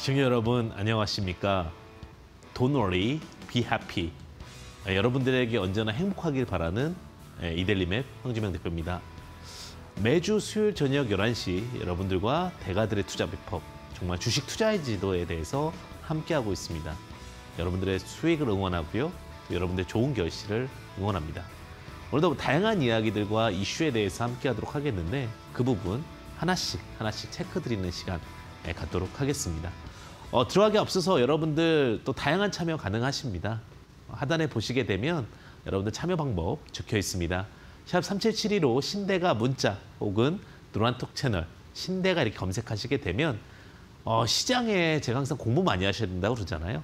시청자 여러분 안녕하십니까? Don't worry, be happy. 예, 여러분들에게 언제나 행복하길 바라는 예, 이델리맵 황지명 대표입니다. 매주 수요일 저녁 11시 여러분들과 대가들의 투자 비법, 정말 주식 투자의 지도에 대해서 함께하고 있습니다. 여러분들의 수익을 응원하고요. 또 여러분들의 좋은 결실을 응원합니다. 오늘도 다양한 이야기들과 이슈에 대해서 함께하도록 하겠는데 그 부분 하나씩 하나씩 체크드리는 시간 예, 갖도록 하겠습니다. 어, 들어가기 앞서서 여러분들 또 다양한 참여 가능하십니다. 하단에 보시게 되면 여러분들 참여 방법 적혀 있습니다. 샵 3772로 신대가 문자 혹은 노란톡 채널 신대가 이렇게 검색하시게 되면 어, 시장에 제가 항상 공부 많이 하셔야 된다고 그러잖아요.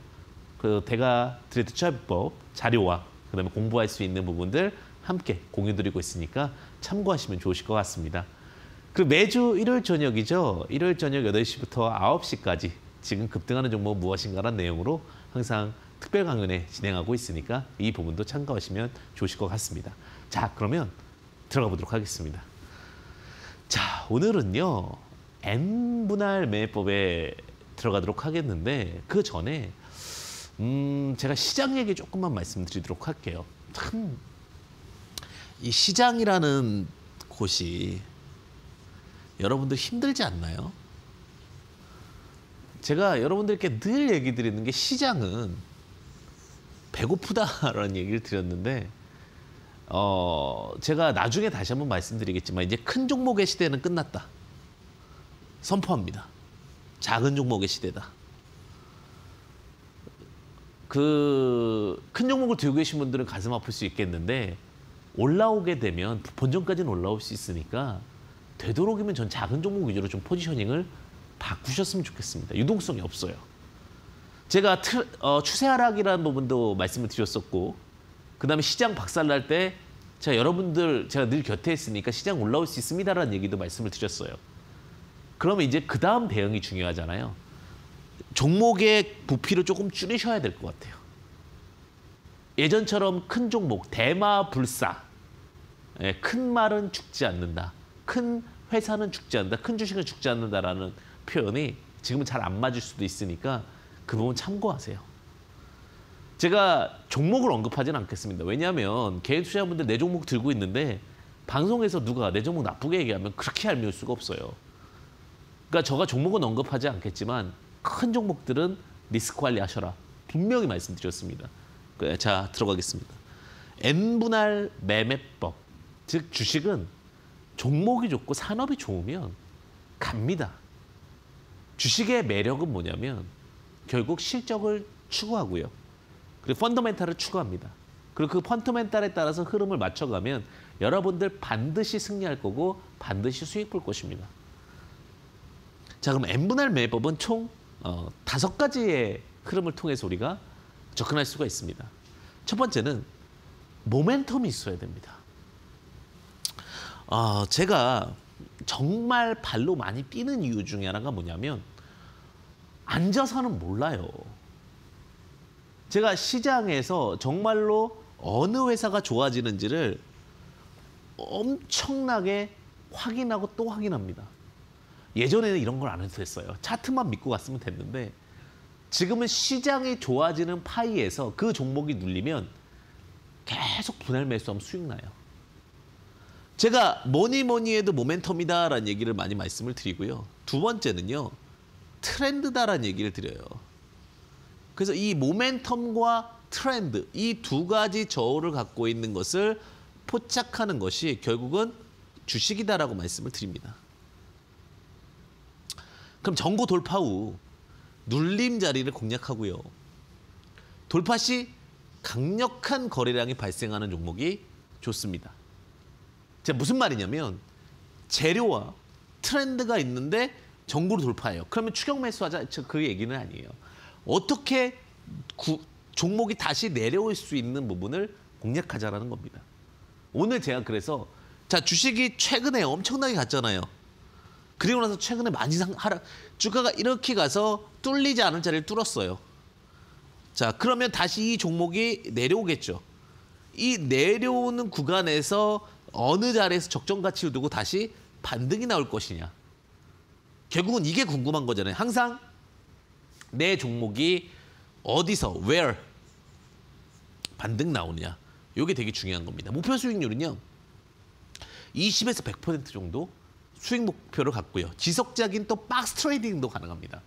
그 대가 드레드 취합법 자료와 그다음에 공부할 수 있는 부분들 함께 공유드리고 있으니까 참고하시면 좋으실 것 같습니다. 그 매주 일요일 저녁이죠. 일요일 저녁 8시부터 9시까지 지금 급등하는 종목 무엇인가라는 내용으로 항상 특별 강연에 진행하고 있으니까 이 부분도 참고하시면 좋으실 것 같습니다. 자, 그러면 들어가 보도록 하겠습니다. 자, 오늘은요. n 분할 매매법에 들어가도록 하겠는데 그 전에 음, 제가 시장 얘기 조금만 말씀드리도록 할게요. 참이 시장이라는 곳이 여러분들 힘들지 않나요? 제가 여러분들께 늘 얘기 드리는 게 시장은 배고프다라는 얘기를 드렸는데 어 제가 나중에 다시 한번 말씀드리겠지만 이제 큰 종목의 시대는 끝났다. 선포합니다. 작은 종목의 시대다. 그 큰 종목을 들고 계신 분들은 가슴 아플 수 있겠는데 올라오게 되면 본전까지는 올라올 수 있으니까 되도록이면 전 작은 종목 위주로 좀 포지셔닝을 바꾸셨으면 좋겠습니다. 유동성이 없어요. 제가 틀, 어, 추세 하락이라는 부분도 말씀을 드렸었고 그다음에 시장 박살날 때 제가 여러분들 제가 늘 곁에 있으니까 시장 올라올 수 있습니다라는 얘기도 말씀을 드렸어요. 그러면 이제 그 다음 대응이 중요하잖아요. 종목의 부피를 조금 줄이셔야 될 것 같아요. 예전처럼 큰 종목 대마불사 예, 큰 말은 죽지 않는다. 큰 회사는 죽지 않는다. 큰 주식은 죽지 않는다라는 표현이 지금은 잘 안 맞을 수도 있으니까 그 부분 참고하세요. 제가 종목을 언급하지는 않겠습니다. 왜냐하면 개인 투자자분들 내 종목 들고 있는데 방송에서 누가 내 종목 나쁘게 얘기하면 그렇게 알미울 수가 없어요. 그러니까 저가 종목은 언급하지 않겠지만 큰 종목들은 리스크 관리하셔라. 분명히 말씀드렸습니다. 그, 자 들어가겠습니다. N분할 매매법. 즉 주식은 종목이 좋고 산업이 좋으면 갑니다. 주식의 매력은 뭐냐면 결국 실적을 추구하고요. 그리고 펀더멘탈을 추구합니다. 그리고 그 펀더멘탈에 따라서 흐름을 맞춰가면 여러분들 반드시 승리할 거고 반드시 수익 볼 것입니다. 자 그럼 N분할 매법은 총 어, 다섯 가지의 흐름을 통해서 우리가 접근할 수가 있습니다. 첫 번째는 모멘텀이 있어야 됩니다. 어, 제가 정말 발로 많이 뛰는 이유 중에 하나가 뭐냐면 앉아서는 몰라요. 제가 시장에서 정말로 어느 회사가 좋아지는지를 엄청나게 확인하고 또 확인합니다. 예전에는 이런 걸안 했어요. 차트만 믿고 갔으면 됐는데 지금은 시장이 좋아지는 파이에서 그 종목이 눌리면 계속 분할 매수하면 수익 나요. 제가 뭐니 뭐니 해도 모멘텀이다라는 얘기를 많이 말씀을 드리고요. 두 번째는요. 트렌드다라는 얘기를 드려요. 그래서 이 모멘텀과 트렌드 이 두 가지 저울을 갖고 있는 것을 포착하는 것이 결국은 주식이다라고 말씀을 드립니다. 그럼 정고 돌파 후 눌림 자리를 공략하고요. 돌파 시 강력한 거래량이 발생하는 종목이 좋습니다. 제가 무슨 말이냐면 재료와 트렌드가 있는데 정보를 돌파해요. 그러면 추격 매수하자. 그 얘기는 아니에요. 어떻게 구, 종목이 다시 내려올 수 있는 부분을 공략하자라는 겁니다. 오늘 제가 그래서 자 주식이 최근에 엄청나게 갔잖아요. 그리고 나서 최근에 많이 상, 하락 주가가 이렇게 가서 뚫리지 않은 자리를 뚫었어요. 자 그러면 다시 이 종목이 내려오겠죠. 이 내려오는 구간에서 어느 자리에서 적정 가치를 두고 다시 반등이 나올 것이냐. 결국은 이게 궁금한 거잖아요. 항상 내 종목이 어디서, where 반등 나오느냐. 이게 되게 중요한 겁니다. 목표 수익률은요. 20에서 100% 정도 수익 목표를 갖고요. 지속적인 또 박스 트레이딩도 가능합니다.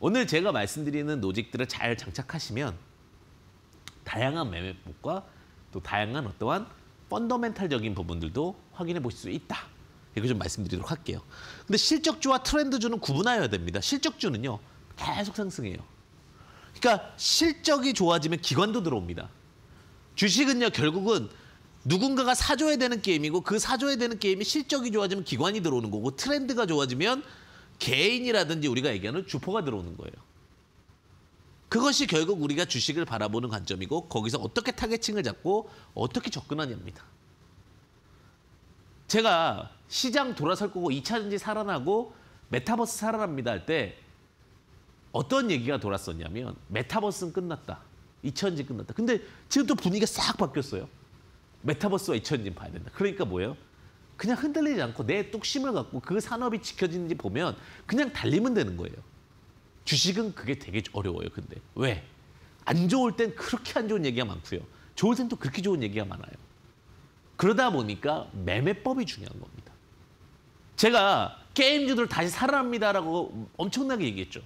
오늘 제가 말씀드리는 노직들을 잘 장착하시면 다양한 매매법과 또 다양한 어떠한 펀더멘탈적인 부분들도 확인해 보실 수 있다. 이거 좀 말씀드리도록 할게요. 근데 실적주와 트렌드주는 구분하여야 됩니다. 실적주는요. 계속 상승해요. 그러니까 실적이 좋아지면 기관도 들어옵니다. 주식은요. 결국은 누군가가 사줘야 되는 게임이고 그 사줘야 되는 게임이 실적이 좋아지면 기관이 들어오는 거고 트렌드가 좋아지면 개인이라든지 우리가 얘기하는 주포가 들어오는 거예요. 그것이 결국 우리가 주식을 바라보는 관점이고 거기서 어떻게 타겟층을 잡고 어떻게 접근하냐입니다. 제가 시장 돌아설 거고 2차전지 살아나고 메타버스 살아납니다 할 때 어떤 얘기가 돌았었냐면 메타버스는 끝났다. 2차전지 끝났다. 근데 지금 또 분위기가 싹 바뀌었어요. 메타버스와 2차전지 봐야 된다. 그러니까 뭐예요? 그냥 흔들리지 않고 내 뚝심을 갖고 그 산업이 지켜지는지 보면 그냥 달리면 되는 거예요. 주식은 그게 되게 어려워요. 근데 왜? 안 좋을 땐 그렇게 안 좋은 얘기가 많고요. 좋을 땐 또 그렇게 좋은 얘기가 많아요. 그러다 보니까 매매법이 중요한 겁니다. 제가 게임주들 다시 살아납니다라고 엄청나게 얘기했죠.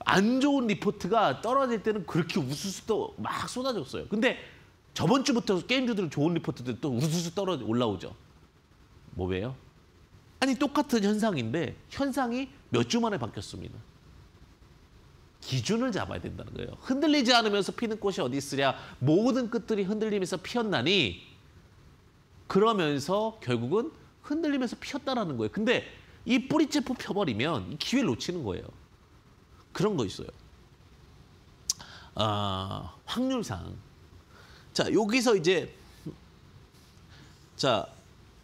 안 좋은 리포트가 떨어질 때는 그렇게 우수수도 막 쏟아졌어요. 근데 저번 주부터 게임주들은 좋은 리포트들 또 우수수 떨어 올라오죠. 뭐예요? 아니 똑같은 현상인데 현상이 몇 주 만에 바뀌었습니다. 기준을 잡아야 된다는 거예요. 흔들리지 않으면서 피는 꽃이 어디 있으랴. 모든 끝들이 흔들리면서 피었나니 그러면서 결국은 흔들리면서 피었다라는 거예요. 근데 이 뿌리째 뽑혀버리면 기회를 놓치는 거예요. 그런 거 있어요. 아, 확률상. 자, 여기서 이제 자,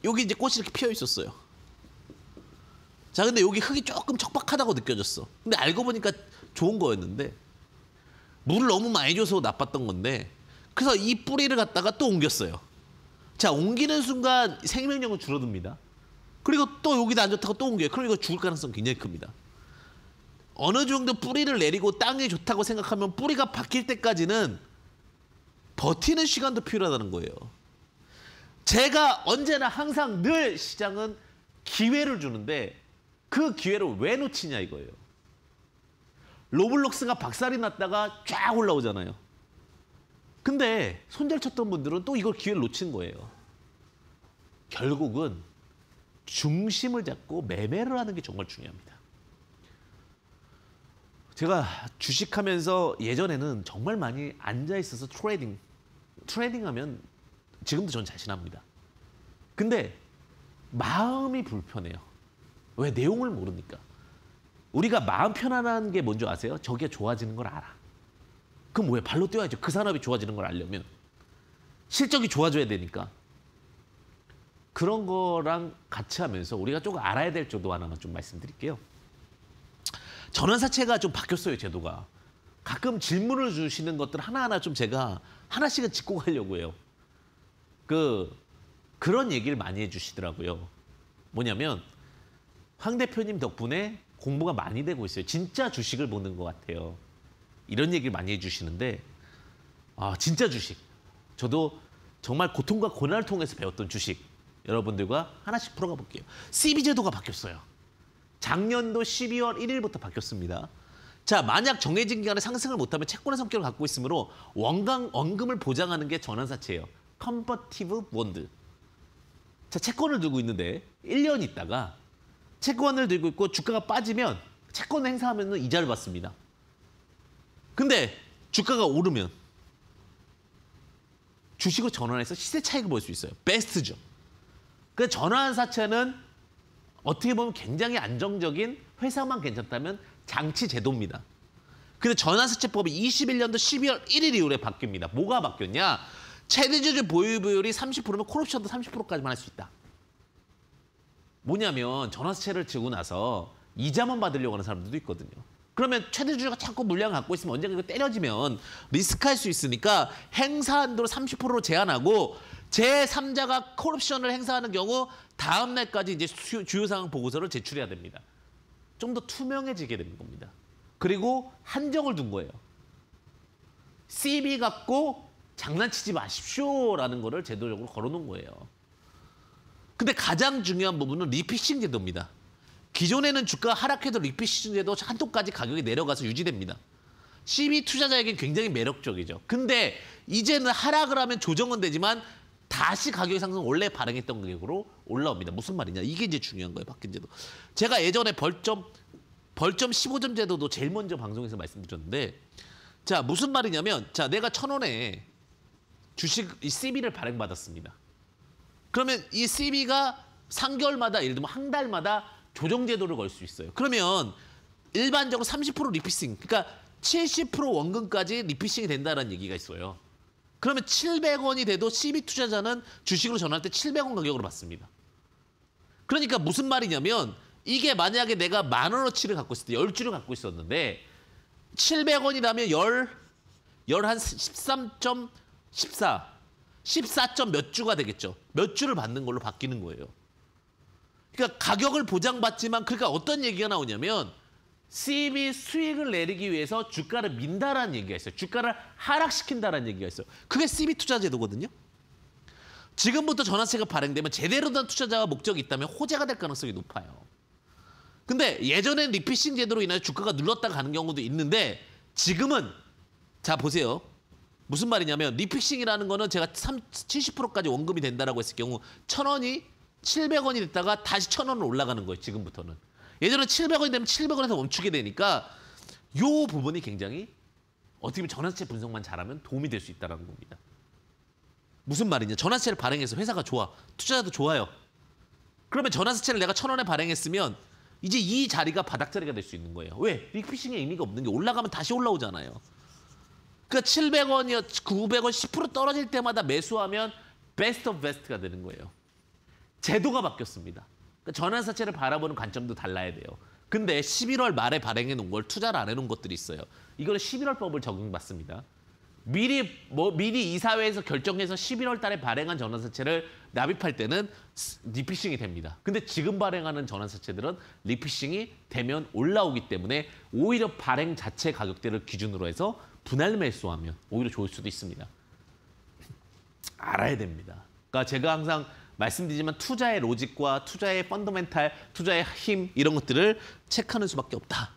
여기 이제 꽃이 이렇게 피어 있었어요. 자, 근데 여기 흙이 조금 척박하다고 느껴졌어. 근데 알고 보니까 좋은 거였는데 물을 너무 많이 줘서 나빴던 건데 그래서 이 뿌리를 갖다가 또 옮겼어요. 자 옮기는 순간 생명력은 줄어듭니다. 그리고 또 여기다 안 좋다고 또 옮겨요. 그럼 이거 죽을 가능성 굉장히 큽니다. 어느 정도 뿌리를 내리고 땅에 좋다고 생각하면 뿌리가 바뀔 때까지는 버티는 시간도 필요하다는 거예요. 제가 언제나 항상 늘 시장은 기회를 주는데 그 기회를 왜 놓치냐 이거예요. 로블록스가 박살이 났다가 쫙 올라오잖아요. 근데 손절쳤던 분들은 또 이걸 기회를 놓친 거예요. 결국은 중심을 잡고 매매를 하는 게 정말 중요합니다. 제가 주식하면서 예전에는 정말 많이 앉아 있어서 트레이딩 트레이딩 하면 지금도 전 자신합니다. 근데 마음이 불편해요. 왜 내용을 모르니까. 우리가 마음 편안한 게 뭔지 아세요? 저게 좋아지는 걸 알아. 그럼 뭐야? 발로 뛰어야죠. 그 산업이 좋아지는 걸 알려면. 실적이 좋아져야 되니까. 그런 거랑 같이 하면서 우리가 조금 알아야 될 정도 하나만 좀 말씀드릴게요. 전환사채가 좀 바뀌었어요, 제도가. 가끔 질문을 주시는 것들 하나하나 좀 제가 하나씩은 짚고 가려고 해요. 그, 그런 얘기를 많이 해주시더라고요. 뭐냐면, 황 대표님 덕분에 공부가 많이 되고 있어요. 진짜 주식을 보는 것 같아요. 이런 얘기를 많이 해주시는데 아 진짜 주식. 저도 정말 고통과 고난을 통해서 배웠던 주식 여러분들과 하나씩 풀어가 볼게요. CB 제도가 바뀌었어요. 작년도 12월 1일부터 바뀌었습니다. 자, 만약 정해진 기간에 상승을 못하면 채권의 성격을 갖고 있으므로 원강, 원금을 보장하는 게 전환사채예요. 컨버티브 원드. 자, 채권을 두고 있는데 1년 있다가 채권을 들고 있고 주가가 빠지면 채권 행사하면 이자를 받습니다. 근데 주가가 오르면 주식을 전환해서 시세 차익을 볼 수 있어요. 베스트죠. 그 전환 사채는 어떻게 보면 굉장히 안정적인 회사만 괜찮다면 장치 제도입니다. 근데 전환사채법이 21년도 12월 1일 이후에 바뀝니다. 뭐가 바뀌었냐? 최대주주 보유 비율이 30%면 콜옵션도 30%까지만 할 수 있다. 뭐냐면 전화세를 치고 나서 이자만 받으려고 하는 사람들도 있거든요. 그러면 최대주주가 자꾸 물량 갖고 있으면 언젠가 이거 때려지면 리스크할 수 있으니까 행사한도를 30%로 제한하고 제3자가 콜옵션을 행사하는 경우 다음 날까지 이제 주요 상황 보고서를 제출해야 됩니다. 좀 더 투명해지게 되는 겁니다. 그리고 한정을 둔 거예요. CB 갖고 장난치지 마십시오라는 거를 제도적으로 걸어놓은 거예요. 근데 가장 중요한 부분은 리피싱 제도입니다. 기존에는 주가 하락해도 리피싱 제도 한도까지 가격이 내려가서 유지됩니다. CB 투자자에게 굉장히 매력적이죠. 근데 이제는 하락을 하면 조정은 되지만 다시 가격 상승 원래 발행했던 가격으로 올라옵니다. 무슨 말이냐? 이게 이제 중요한 거예요, 바뀐 제도. 제가 예전에 벌점 벌점 15점 제도도 제일 먼저 방송에서 말씀드렸는데 자, 무슨 말이냐면 자, 내가 천원에 주식 CB를 발행받았습니다. 그러면 이 CB가 3개월마다 예를 들면 한 달마다 조정 제도를 걸 수 있어요. 그러면 일반적으로 30% 리피싱, 그러니까 70% 원금까지 리피싱이 된다는 얘기가 있어요. 그러면 700원이 돼도 CB 투자자는 주식으로 전환할 때 700원 가격으로 받습니다. 그러니까 무슨 말이냐면 이게 만약에 내가 만 원어치를 갖고 있을 때 10주를 갖고 있었는데 700원이라면 10, 11, 13.14 14점 몇 주가 되겠죠. 몇 주를 받는 걸로 바뀌는 거예요. 그러니까 가격을 보장받지만 그러니까 어떤 얘기가 나오냐면 CB 수익을 내리기 위해서 주가를 민다라는 얘기가 있어요. 주가를 하락시킨다라는 얘기가 있어요. 그게 CB 투자 제도거든요. 지금부터 전환세가 발행되면 제대로 된 투자자와 목적이 있다면 호재가 될 가능성이 높아요. 근데 예전엔 리피싱 제도로 인해서 주가가 눌렀다 가는 경우도 있는데 지금은 자 보세요. 무슨 말이냐면 리픽싱이라는 거는 제가 3, 70%까지 원금이 된다라고 했을 경우 천원이 700원이 됐다가 다시 천원으로 올라가는 거예요. 지금부터는. 예전에 700원이 되면 700원에서 멈추게 되니까 요 부분이 굉장히 어떻게 보면 전환세 분석만 잘하면 도움이 될 수 있다는 겁니다. 무슨 말이냐. 전환세를 발행해서 회사가 좋아. 투자자도 좋아요. 그러면 전환세를 내가 천원에 발행했으면 이제 이 자리가 바닥 자리가 될 수 있는 거예요. 왜? 리픽싱의 의미가 없는 게 올라가면 다시 올라오잖아요. 그 700원이요, 900원 10% 떨어질 때마다 매수하면 베스트 오브 베스트가 되는 거예요. 제도가 바뀌었습니다. 그러니까 전환사채를 바라보는 관점도 달라야 돼요. 근데 11월 말에 발행해 놓은 걸 투자를 안해 놓은 것들이 있어요. 이거는 11월 법을 적용받습니다. 미리 뭐 미리 이사회에서 결정해서 11월 달에 발행한 전환사채를 납입할 때는 리피싱이 됩니다. 근데 지금 발행하는 전환사채들은 리피싱이 되면 올라오기 때문에 오히려 발행 자체 가격대를 기준으로 해서 분할 매수하면 오히려 좋을 수도 있습니다. 알아야 됩니다. 그러니까 제가 항상 말씀드리지만 투자의 로직과 투자의 펀더멘탈, 투자의 힘 이런 것들을 체크하는 수밖에 없다.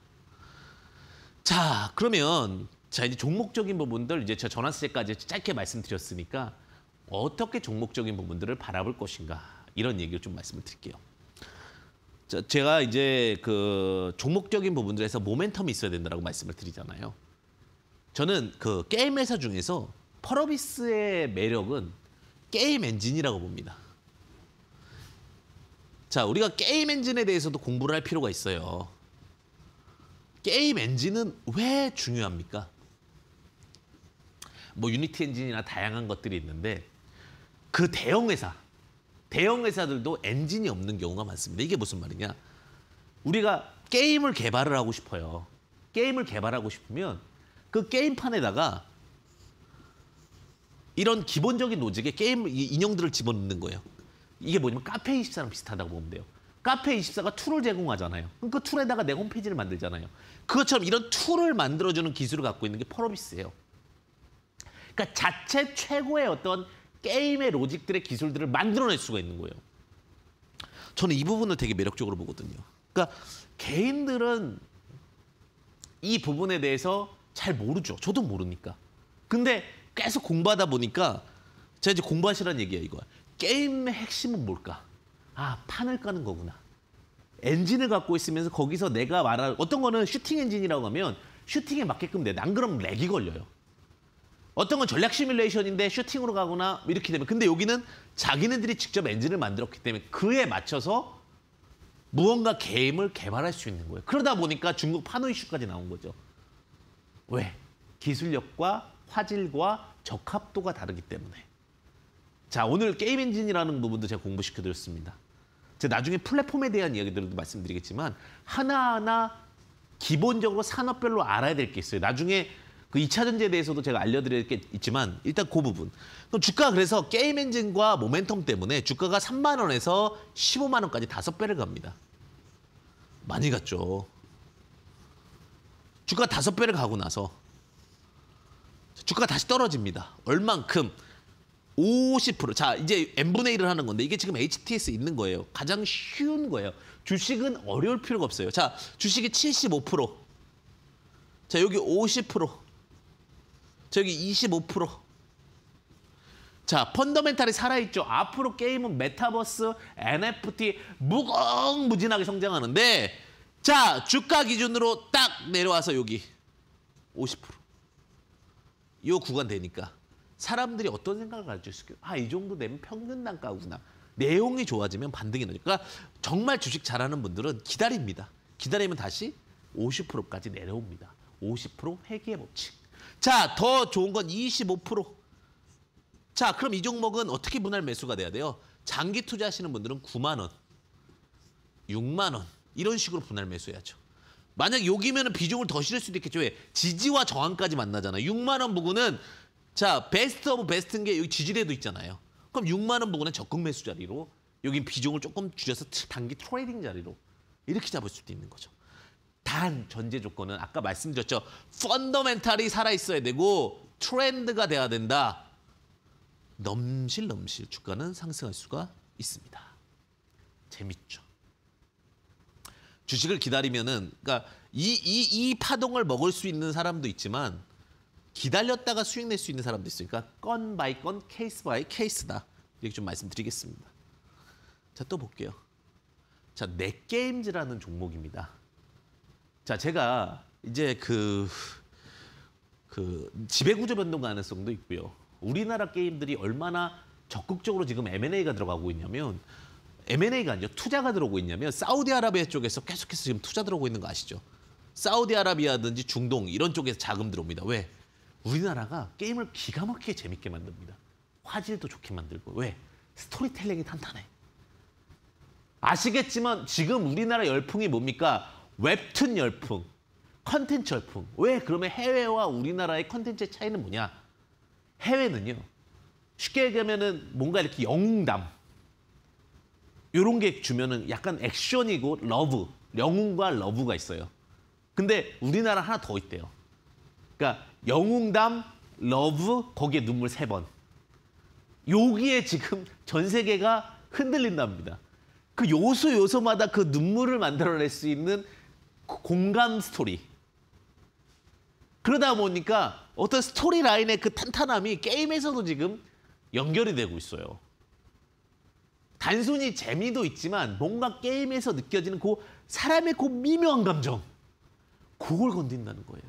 자, 그러면 자 이제 종목적인 부분들 이제 제가 전환세까지 짧게 말씀드렸으니까 어떻게 종목적인 부분들을 바라볼 것인가 이런 얘기를 좀 말씀을 드릴게요. 제가 이제 그 종목적인 부분들에서 모멘텀이 있어야 된다고 말씀을 드리잖아요. 저는 그 게임 회사 중에서 펄어비스의 매력은 게임 엔진이라고 봅니다. 자, 우리가 게임 엔진에 대해서도 공부를 할 필요가 있어요. 게임 엔진은 왜 중요합니까? 뭐 유니티 엔진이나 다양한 것들이 있는데 그 대형 회사, 대형 회사들도 엔진이 없는 경우가 많습니다. 이게 무슨 말이냐? 우리가 게임을 개발을 하고 싶어요. 게임을 개발하고 싶으면 그 게임판에다가 이런 기본적인 로직에 게임 인형들을 집어넣는 거예요. 이게 뭐냐면 카페24랑 비슷하다고 보면 돼요. 카페24가 툴을 제공하잖아요. 그 툴에다가 내 홈페이지를 만들잖아요. 그것처럼 이런 툴을 만들어주는 기술을 갖고 있는 게 펄어비스예요. 그러니까 자체 최고의 어떤 게임의 로직들의 기술들을 만들어낼 수가 있는 거예요. 저는 이 부분을 되게 매력적으로 보거든요. 그러니까 개인들은 이 부분에 대해서 잘 모르죠. 저도 모르니까. 근데 계속 공부하다 보니까 제가 이제 공부하시라는 얘기야 이거. 게임의 핵심은 뭘까? 아 판을 까는 거구나. 엔진을 갖고 있으면서 거기서 내가 말할 어떤 거는 슈팅 엔진이라고 하면 슈팅에 맞게끔 내. 난 그럼 렉이 걸려요. 어떤 건 전략 시뮬레이션인데 슈팅으로 가거나 이렇게 되면 근데 여기는 자기네들이 직접 엔진을 만들었기 때문에 그에 맞춰서 무언가 게임을 개발할 수 있는 거예요. 그러다 보니까 중국 파노 이슈까지 나온 거죠. 왜? 기술력과 화질과 적합도가 다르기 때문에. 자, 오늘 게임 엔진이라는 부분도 제가 공부시켜드렸습니다. 제가 나중에 플랫폼에 대한 이야기들도 말씀드리겠지만 하나하나 기본적으로 산업별로 알아야 될 게 있어요. 나중에 그 2차 전지에 대해서도 제가 알려드릴 게 있지만 일단 그 부분. 또 주가 그래서 게임 엔진과 모멘텀 때문에 주가가 3만 원에서 15만 원까지 다섯 배를 갑니다. 많이 갔죠. 주가 다섯 배를 가고 나서 주가가 다시 떨어집니다. 얼만큼? 50%. 자, 이제 n분의 1을 하는 건데 이게 지금 HTS 있는 거예요. 가장 쉬운 거예요. 주식은 어려울 필요가 없어요. 자, 주식이 75%. 자, 여기 50%. 자, 여기 25%. 자, 펀더멘탈이 살아있죠. 앞으로 게임은 메타버스, NFT 무궁무진하게 성장하는데 자, 주가 기준으로 딱 내려와서 여기 50%. 요 구간 되니까 사람들이 어떤 생각을 가질수 있을까요? 아, 이 정도 되면 평균 단가구나. 내용이 좋아지면 반등이 나니까 그러니까 정말 주식 잘하는 분들은 기다립니다. 기다리면 다시 50%까지 내려옵니다. 50%회계 법칙. 자, 더 좋은 건 25%. 자, 그럼 이 종목은 어떻게 분할 매수가 돼야 돼요? 장기 투자하시는 분들은 9만 원, 6만 원, 이런 식으로 분할 매수해야죠. 만약 여기면 비중을 더 실을 수도 있겠죠. 왜? 지지와 저항까지 만나잖아. 요 6만 원 부근은 자 베스트 오브 베스트인 게 여기 지지대도 있잖아요. 그럼 6만 원 부근은 적금 매수 자리로 여긴 비중을 조금 줄여서 단기 트레이딩 자리로 이렇게 잡을 수도 있는 거죠. 단 전제 조건은 아까 말씀드렸죠. 펀더멘탈이 살아있어야 되고 트렌드가 돼야 된다. 넘실넘실 주가는 상승할 수가 있습니다. 재밌죠? 주식을 기다리면은 그러니까 이 이 이 파동을 먹을 수 있는 사람도 있지만 기다렸다가 수익 낼 수 있는 사람도 있으니까 건 바이 건 케이스 바이 케이스다. 이렇게 좀 말씀드리겠습니다. 자, 또 볼게요. 자, 넷게임즈라는 종목입니다. 자, 제가 이제 그, 그 지배구조 변동 가능성도 있고요. 우리나라 게임들이 얼마나 적극적으로 지금 M&A가 들어가고 있냐면 M&A가 아니죠. 투자가 들어오고 있냐면 사우디아라비아 쪽에서 계속해서 지금 투자 들어오고 있는 거 아시죠? 사우디아라비아든지 중동 이런 쪽에서 자금 들어옵니다. 왜? 우리나라가 게임을 기가 막히게 재밌게 만듭니다. 화질도 좋게 만들고 왜? 스토리텔링이 탄탄해. 아시겠지만 지금 우리나라 열풍이 뭡니까? 웹툰 열풍, 컨텐츠 열풍. 왜 그러면 해외와 우리나라의 컨텐츠의 차이는 뭐냐? 해외는요. 쉽게 얘기하면은 뭔가 이렇게 영웅담, 이런 게 주면은 약간 액션이고 러브, 영웅과 러브가 있어요. 근데 우리나라 하나 더 있대요. 그러니까 영웅담, 러브, 거기에 눈물 세 번. 여기에 지금 전 세계가 흔들린답니다. 그 요소 요소마다 그 눈물을 만들어낼 수 있는 공감 스토리. 그러다 보니까 어떤 스토리 라인의 그 탄탄함이 게임에서도 지금 연결이 되고 있어요. 단순히 재미도 있지만 뭔가 게임에서 느껴지는 그 사람의 그 미묘한 감정 그걸 건드린다는 거예요.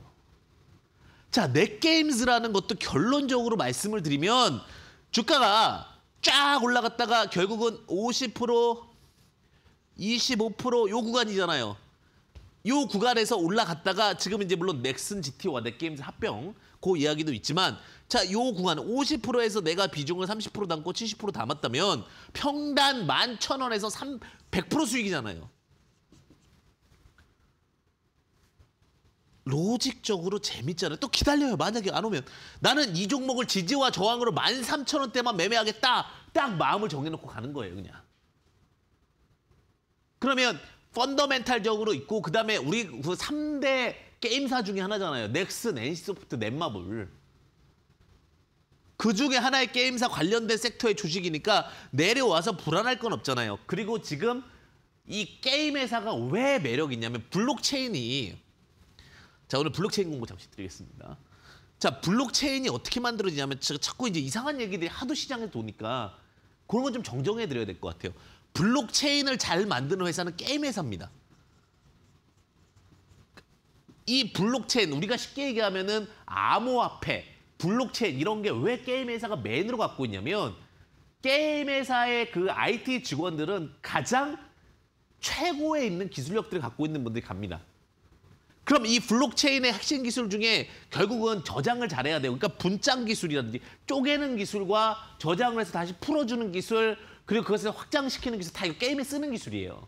자, 넷게임즈라는 것도 결론적으로 말씀을 드리면 주가가 쫙 올라갔다가 결국은 50% 25%요 구간이잖아요. 이 구간에서 올라갔다가 지금 이제 물론 넥슨 GT와 넷게임즈 합병 그 이야기도 있지만 자, 이 구간 50%에서 내가 비중을 30% 담고 70% 담았다면 평단 11,000원에서 100% 수익이잖아요. 로직적으로 재밌잖아요. 또 기다려요. 만약에 안 오면. 나는 이 종목을 지지와 저항으로 13,000원대만 매매하겠다. 딱 마음을 정해놓고 가는 거예요. 그냥. 그러면 펀더멘탈적으로 있고 그다음에 우리 그 3대 게임사 중에 하나잖아요. 넥슨, NC소프트, 넷마블. 그 중에 하나의 게임사 관련된 섹터의 주식이니까 내려와서 불안할 건 없잖아요. 그리고 지금 이 게임 회사가 왜 매력이 있냐면 블록체인이 자 오늘 블록체인 공부 잠시 드리겠습니다. 자 블록체인이 어떻게 만들어지냐면 제가 자꾸 이제 이상한 얘기들이 하도 시장에 도니까 그런 건 좀 정정해 드려야 될 것 같아요. 블록체인을 잘 만드는 회사는 게임 회사입니다. 이 블록체인 우리가 쉽게 얘기하면은 암호화폐, 블록체인 이런 게 왜 게임 회사가 메인으로 갖고 있냐면 게임 회사의 그 IT 직원들은 가장 최고에 있는 기술력들을 갖고 있는 분들이 갑니다. 그럼 이 블록체인의 핵심 기술 중에 결국은 저장을 잘해야 돼요. 그러니까 분장 기술이라든지 쪼개는 기술과 저장을 해서 다시 풀어주는 기술, 그리고 그것을 확장시키는 기술 다 이거 게임에 쓰는 기술이에요.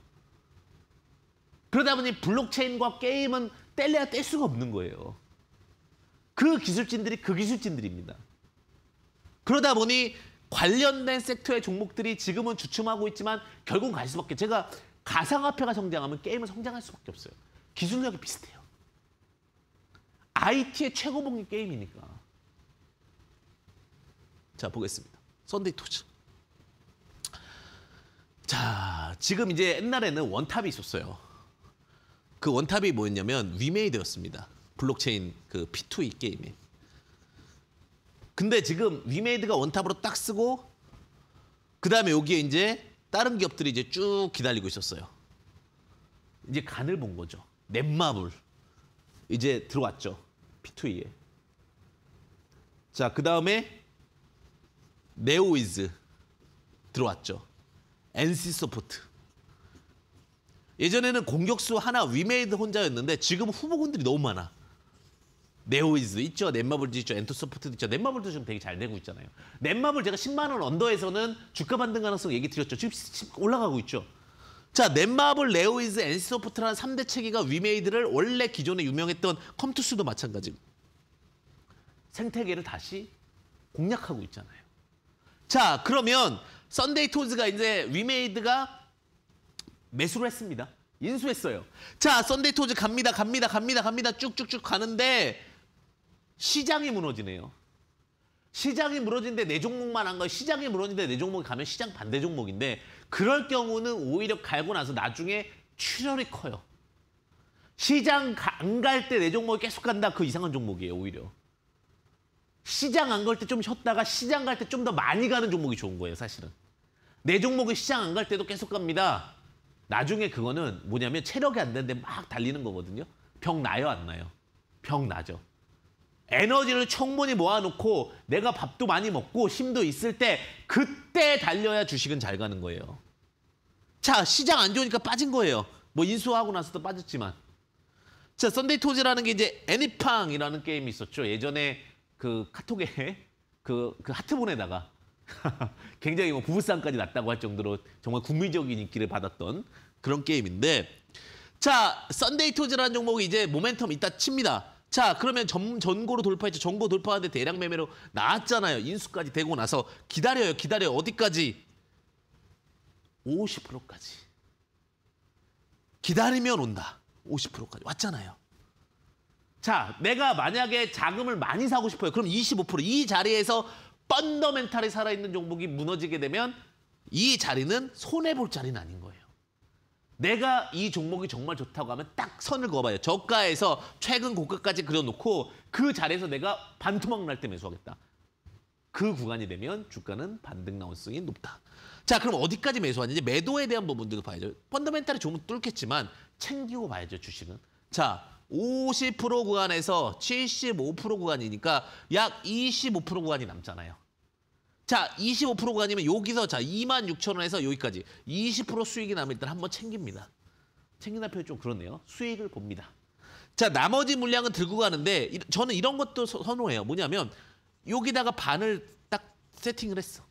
그러다 보니 블록체인과 게임은 뗄래야 뗄 수가 없는 거예요. 그 기술진들이 그 기술진들입니다. 그러다 보니 관련된 섹터의 종목들이 지금은 주춤하고 있지만 결국은 갈 수밖에 제가 가상화폐가 성장하면 게임은 성장할 수밖에 없어요. 기술력이 비슷해요. IT의 최고봉이 게임이니까. 자 보겠습니다. 선데이 토치. 자, 지금 이제 옛날에는 원탑이 있었어요. 그 원탑이 뭐였냐면 위메이드였습니다. 블록체인 그 P2E 게임이. 근데 지금 위메이드가 원탑으로 딱 쓰고 그 다음에 여기에 이제 다른 기업들이 이제 쭉 기다리고 있었어요. 이제 간을 본 거죠. 넷마블. 이제 들어왔죠. P2E에. 자, 그 다음에 네오이즈 들어왔죠. NC 소프트. 예전에는 공격수 하나 위메이드 혼자였는데 지금 후보군들이 너무 많아. 네오이즈 있죠. 넷마블즈 있죠. 엔터소프트도 있죠. 넷마블도 지금 되게 잘 되고 있잖아요. 넷마블 제가 10만 원 언더에서는 주가 반등 가능성 얘기 드렸죠. 지금 올라가고 있죠. 자, 넷마블, 네오이즈, NC 소프트라는 3대 체계가 위메이드를 원래 기존에 유명했던 컴투스도 마찬가지. 생태계를 다시 공략하고 있잖아요. 자, 그러면 썬데이 토즈가 이제 위메이드가 매수를 했습니다. 인수했어요. 자, 썬데이 토즈 갑니다, 갑니다, 갑니다, 갑니다. 쭉쭉쭉 가는데 시장이 무너지네요. 시장이 무너진데 내 종목만 한 거예요. 시장이 무너진데 내 종목이 가면 시장 반대 종목인데 그럴 경우는 오히려 갈고 나서 나중에 출혈이 커요. 시장 안 갈 때 내 종목이 계속 간다. 그 이상한 종목이에요, 오히려. 시장 안 갈 때 좀 쉬었다가 시장 갈 때 좀 더 많이 가는 종목이 좋은 거예요, 사실은. 내 종목이 시장 안 갈 때도 계속 갑니다. 나중에 그거는 뭐냐면 체력이 안 되는데 막 달리는 거거든요. 병 나요, 안 나요? 병 나죠. 에너지를 충분히 모아놓고 내가 밥도 많이 먹고 힘도 있을 때 그때 달려야 주식은 잘 가는 거예요. 자, 시장 안 좋으니까 빠진 거예요. 뭐 인수하고 나서도 빠졌지만. 자, 썬데이 토지라는 게 이제 애니팡이라는 e 게임이 있었죠. 예전에 그 카톡에 그, 그 하트본에다가 굉장히 뭐 부부싸움까지 났다고 할 정도로 정말 국민적인 인기를 받았던 그런 게임인데 자 썬데이 토즈라는 종목이 이제 모멘텀 있다 칩니다. 자 그러면 전, 전고로 돌파했죠. 전고 돌파하는데 대량 매매로 나왔잖아요. 인수까지 되고 나서 기다려요. 기다려요. 어디까지? 50%까지. 기다리면 온다. 50%까지 왔잖아요. 자, 내가 만약에 자금을 많이 사고 싶어요. 그럼 25%이 자리에서 펀더멘탈이 살아있는 종목이 무너지게 되면 이 자리는 손해볼 자리는 아닌 거예요. 내가 이 종목이 정말 좋다고 하면 딱 선을 그어봐요. 저가에서 최근 고가까지 그려놓고 그 자리에서 내가 반토막 날 때 매수하겠다. 그 구간이 되면 주가는 반등 나올 수이 높다. 자 그럼 어디까지 매수하는지 매도에 대한 부분들도 봐야죠. 펀더멘탈이 조금 뚫겠지만 챙기고 봐야죠 주식은. 자50% 구간에서 75% 구간이니까 약 25% 구간이 남잖아요. 자, 25% 구간이면 여기서 자2 0 0 0 원에서 여기까지 20% 수익이 남을 일단 한번 챙깁니다. 챙긴다 표현좀 그렇네요. 수익을 봅니다. 자, 나머지 물량은 들고 가는데 저는 이런 것도 선호해요. 뭐냐면 여기다가 반을 딱 세팅을 했어.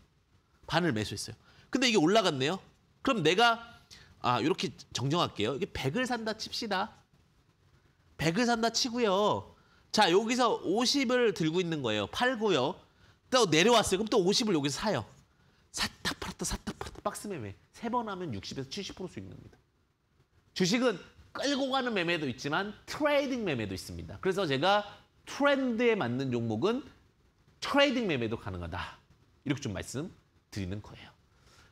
반을 매수했어요. 근데 이게 올라갔네요. 그럼 내가 아 이렇게 정정할게요. 이게 100을 산다 칩시다. 100을 산다 치고요. 자, 여기서 50을 들고 있는 거예요. 팔고요. 또 내려왔어요. 그럼 또 50을 여기서 사요. 샀다 팔았다 샀다 팔았다 박스 매매. 세 번 하면 60에서 70% 수익납니다. 주식은 끌고 가는 매매도 있지만 트레이딩 매매도 있습니다. 그래서 제가 트렌드에 맞는 종목은 트레이딩 매매도 가능하다. 이렇게 좀 말씀드리는 거예요.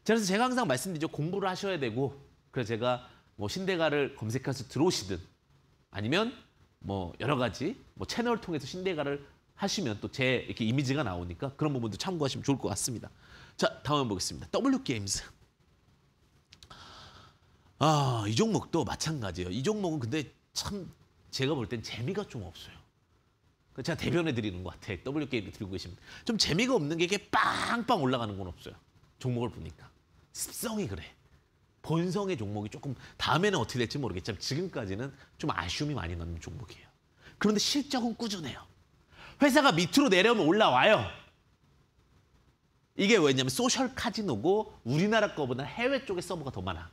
그래서 제가 항상 말씀드리죠. 공부를 하셔야 되고 그래서 제가 뭐 신대가를 검색해서 들어오시든 아니면 뭐 여러 가지 뭐 채널을 통해서 신대가를 하시면 또 제 이렇게 이미지가 나오니까 그런 부분도 참고하시면 좋을 것 같습니다. 자, 다음 보겠습니다. W 게임즈. 아, 이 종목도 마찬가지예요. 이 종목은 근데 참 제가 볼 땐 재미가 좀 없어요. 그 제가 대변해 드리는 것 같아. W 게임 들고 계시면 좀 재미가 없는 게 이게 빵빵 올라가는 건 없어요. 종목을 보니까 습성이 그래. 본성의 종목이 조금 다음에는 어떻게 될지 모르겠지만 지금까지는 좀 아쉬움이 많이 남는 종목이에요. 그런데 실적은 꾸준해요. 회사가 밑으로 내려오면 올라와요. 이게 왜냐면 소셜 카지노고 우리나라 거보다 해외 쪽에 서버가 더 많아.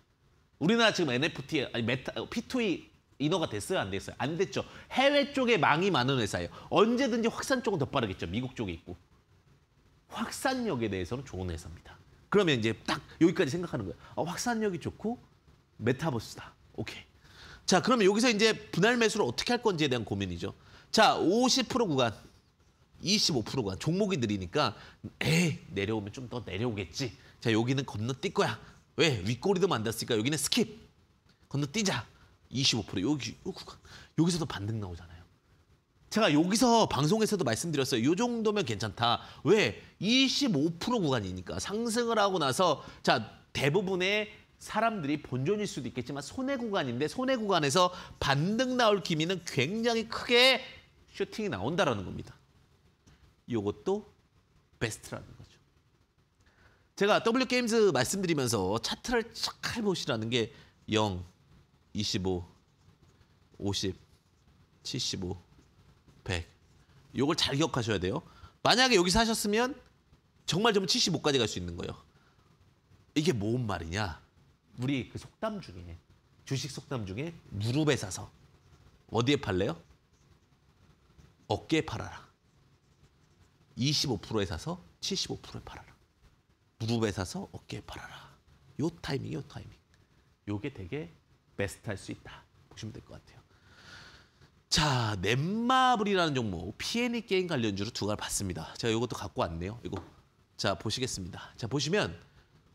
우리나라 지금 NFT 아니 메타 어, P2E 인허가 됐어요? 안 됐어요? 안 됐죠. 해외 쪽에 망이 많은 회사예요. 언제든지 확산 쪽은 더 빠르겠죠. 미국 쪽에 있고. 확산력에 대해서는 좋은 회사입니다. 그러면 이제 딱 여기까지 생각하는 거예요. 아, 확산력이 좋고 메타버스다. 오케이. 자, 그러면 여기서 이제 분할 매수를 어떻게 할 건지에 대한 고민이죠. 자, 50% 구간, 25% 구간. 종목이 느리니까 에이, 내려오면 좀 더 내려오겠지. 자, 여기는 건너뛸 거야. 왜? 윗꼬리도 만났으니까 여기는 스킵. 건너뛰자. 25% 여기, 여기 구간. 여기서도 반등 나오잖아 제가 여기서 방송에서도 말씀드렸어요. 이 정도면 괜찮다. 왜? 25% 구간이니까 상승을 하고 나서 자 대부분의 사람들이 본전일 수도 있겠지만 손해 구간인데 손해 구간에서 반등 나올 기미는 굉장히 크게 쇼팅이 나온다라는 겁니다. 이것도 베스트라는 거죠. 제가 W게임즈 말씀드리면서 차트를 착 해보시라는 게 0, 25, 50, 75, 100. 이걸잘 기억하셔야 돼요. 만약에 여기서 하셨으면 정말 좀 75까지 갈 수 있는 거예요. 이게 뭔 말이냐? 우리 그 속담 중에 주식 속담 중에 무릎에 사서 어디에 팔래요? 어깨에 팔아라. 25%에 사서 75%에 팔아라. 무릎에 사서 어깨에 팔아라. 요 타이밍, 이요 타이밍. 요게 되게 베스트 할 수 있다. 보시면 될 것 같아요. 자, 넷마블이라는 종목 PNE 게임 관련주로 두 가지 봤습니다. 제가 이것도 갖고 왔네요. 이거. 자, 보시겠습니다. 자, 보시면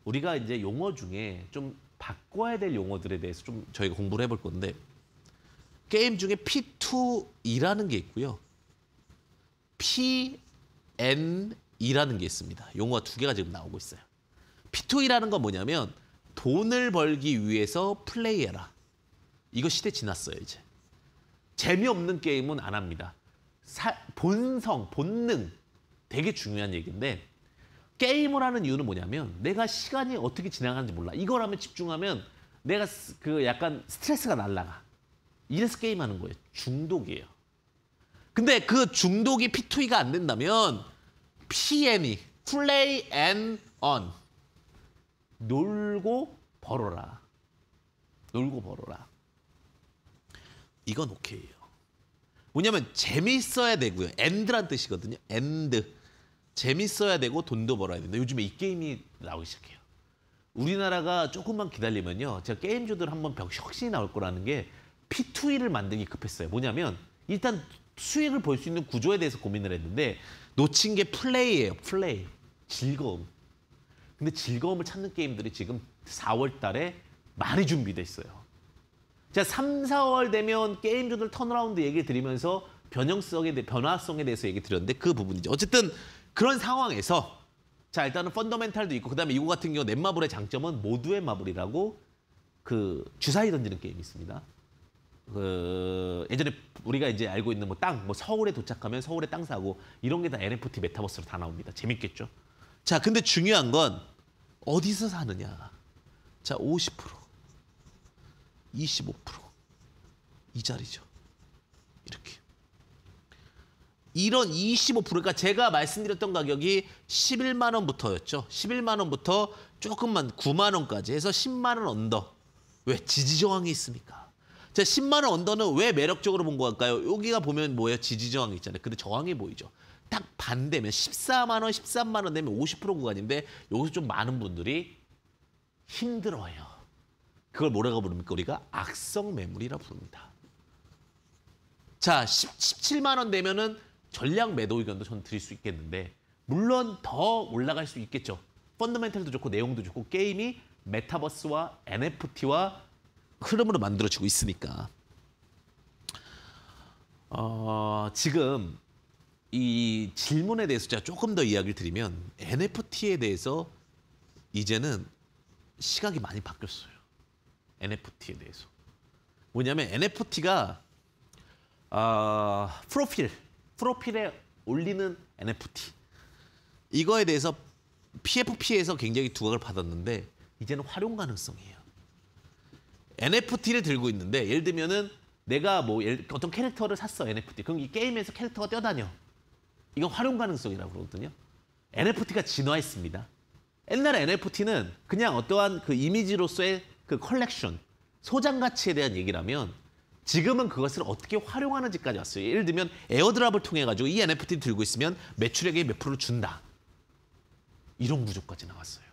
우리가 이제 용어 중에 좀 바꿔야 될 용어들에 대해서 좀 저희가 공부를 해볼 건데 게임 중에 P2E라는 게 있고요. PN이라는 게 있습니다. 용어가 두 개가 지금 나오고 있어요. P2E라는 건 뭐냐면 돈을 벌기 위해서 플레이해라. 이거 시대 지났어요, 이제. 재미없는 게임은 안 합니다. 사, 본성, 본능 되게 중요한 얘기인데 게임을 하는 이유는 뭐냐면 내가 시간이 어떻게 지나가는지 몰라. 이걸 하면 집중하면 내가 그 약간 스트레스가 날라가. 이래서 게임하는 거예요. 중독이에요. 근데 그 중독이 P2E가 안 된다면 PNE, Play and e n 놀고 벌어라. 놀고 벌어라. 이건 오케이예요. 뭐냐면 재미있어야 되고요. 엔드란 뜻이거든요. 엔드. 재밌어야 되고 돈도 벌어야 된다. 요즘에 이 게임이 나오기 시작해요. 우리나라가 조금만 기다리면요. 제가 게임주들 한번 혁신이 나올 거라는 게 P2E를 만들기 급했어요. 뭐냐면 일단 수익을 볼 수 있는 구조에 대해서 고민을 했는데 놓친 게 플레이예요. 플레이. 즐거움. 근데 즐거움을 찾는 게임들이 지금 4월 달에 많이 준비돼 있어요. 자, 3, 4월 되면 게임주들 턴어라운드 얘기 드리면서 변형성에 대해 변화성에 대해서 얘기 드렸는데 그 부분이죠. 어쨌든 그런 상황에서 자 일단은 펀더멘탈도 있고 그다음에 이거 같은 경우 넷마블의 장점은 모두의 마블이라고 그 주사위 던지는 게임이 있습니다. 그 예전에 우리가 이제 알고 있는 뭐 땅, 뭐 서울에 도착하면 서울에 땅 사고 이런 게 다 NFT 메타버스로 다 나옵니다. 재밌겠죠? 자, 근데 중요한 건 어디서 사느냐? 자, 50%. 25%이 자리죠. 이렇게. 이런 25% 그러니까 제가 말씀드렸던 가격이 11만 원부터였죠. 11만 원부터 조금만 9만 원까지 해서 10만 원 언더. 왜 지지 저항이 있습니까? 자, 10만 원 언더는 왜 매력적으로 본것 같까요? 여기가 보면 뭐예요? 지지 저항이 있잖아요. 근데 저항이 보이죠. 딱 반대면 14만 원, 13만 원 되면 50% 구간인데 여기서 좀 많은 분들이 힘들어요. 그걸 뭐라고 부릅니까? 우리가 악성 매물이라 부릅니다. 자, 1 7만원 되면은 전략 매도 의견도 저 드릴 수 있겠는데 물론 더 올라갈 수 있겠죠. 펀더멘탈도 좋고 내용도 좋고 게임이 메타버스와 NFT와 흐름으로 만들어지고 있으니까. 어, 지금 이 질문에 대해서 제가 조금 더 이야기를 드리면 NFT에 대해서 이제는 시각이 많이 바뀌었어요. NFT에 대해서. 뭐냐면 NFT가 어, 아, 프로필, 프로필에 올리는 NFT. 이거에 대해서 PFP에서 굉장히 두각을 받았는데 이제는 활용 가능성이에요. NFT를 들고 있는데 예를 들면은 내가 뭐 어떤 캐릭터를 샀어 NFT. 그럼 이 게임에서 캐릭터가 뛰어다녀. 이건 활용 가능성이라고 그러거든요. NFT가 진화했습니다. 옛날에 NFT는 그냥 어떠한 그 이미지로서의 그 컬렉션, 소장 가치에 대한 얘기라면 지금은 그것을 어떻게 활용하는지까지 왔어요. 예를 들면 에어드랍을 통해 가지고 이 NFT 들고 있으면 매출액의 몇 프로를 준다. 이런 구조까지 나왔어요.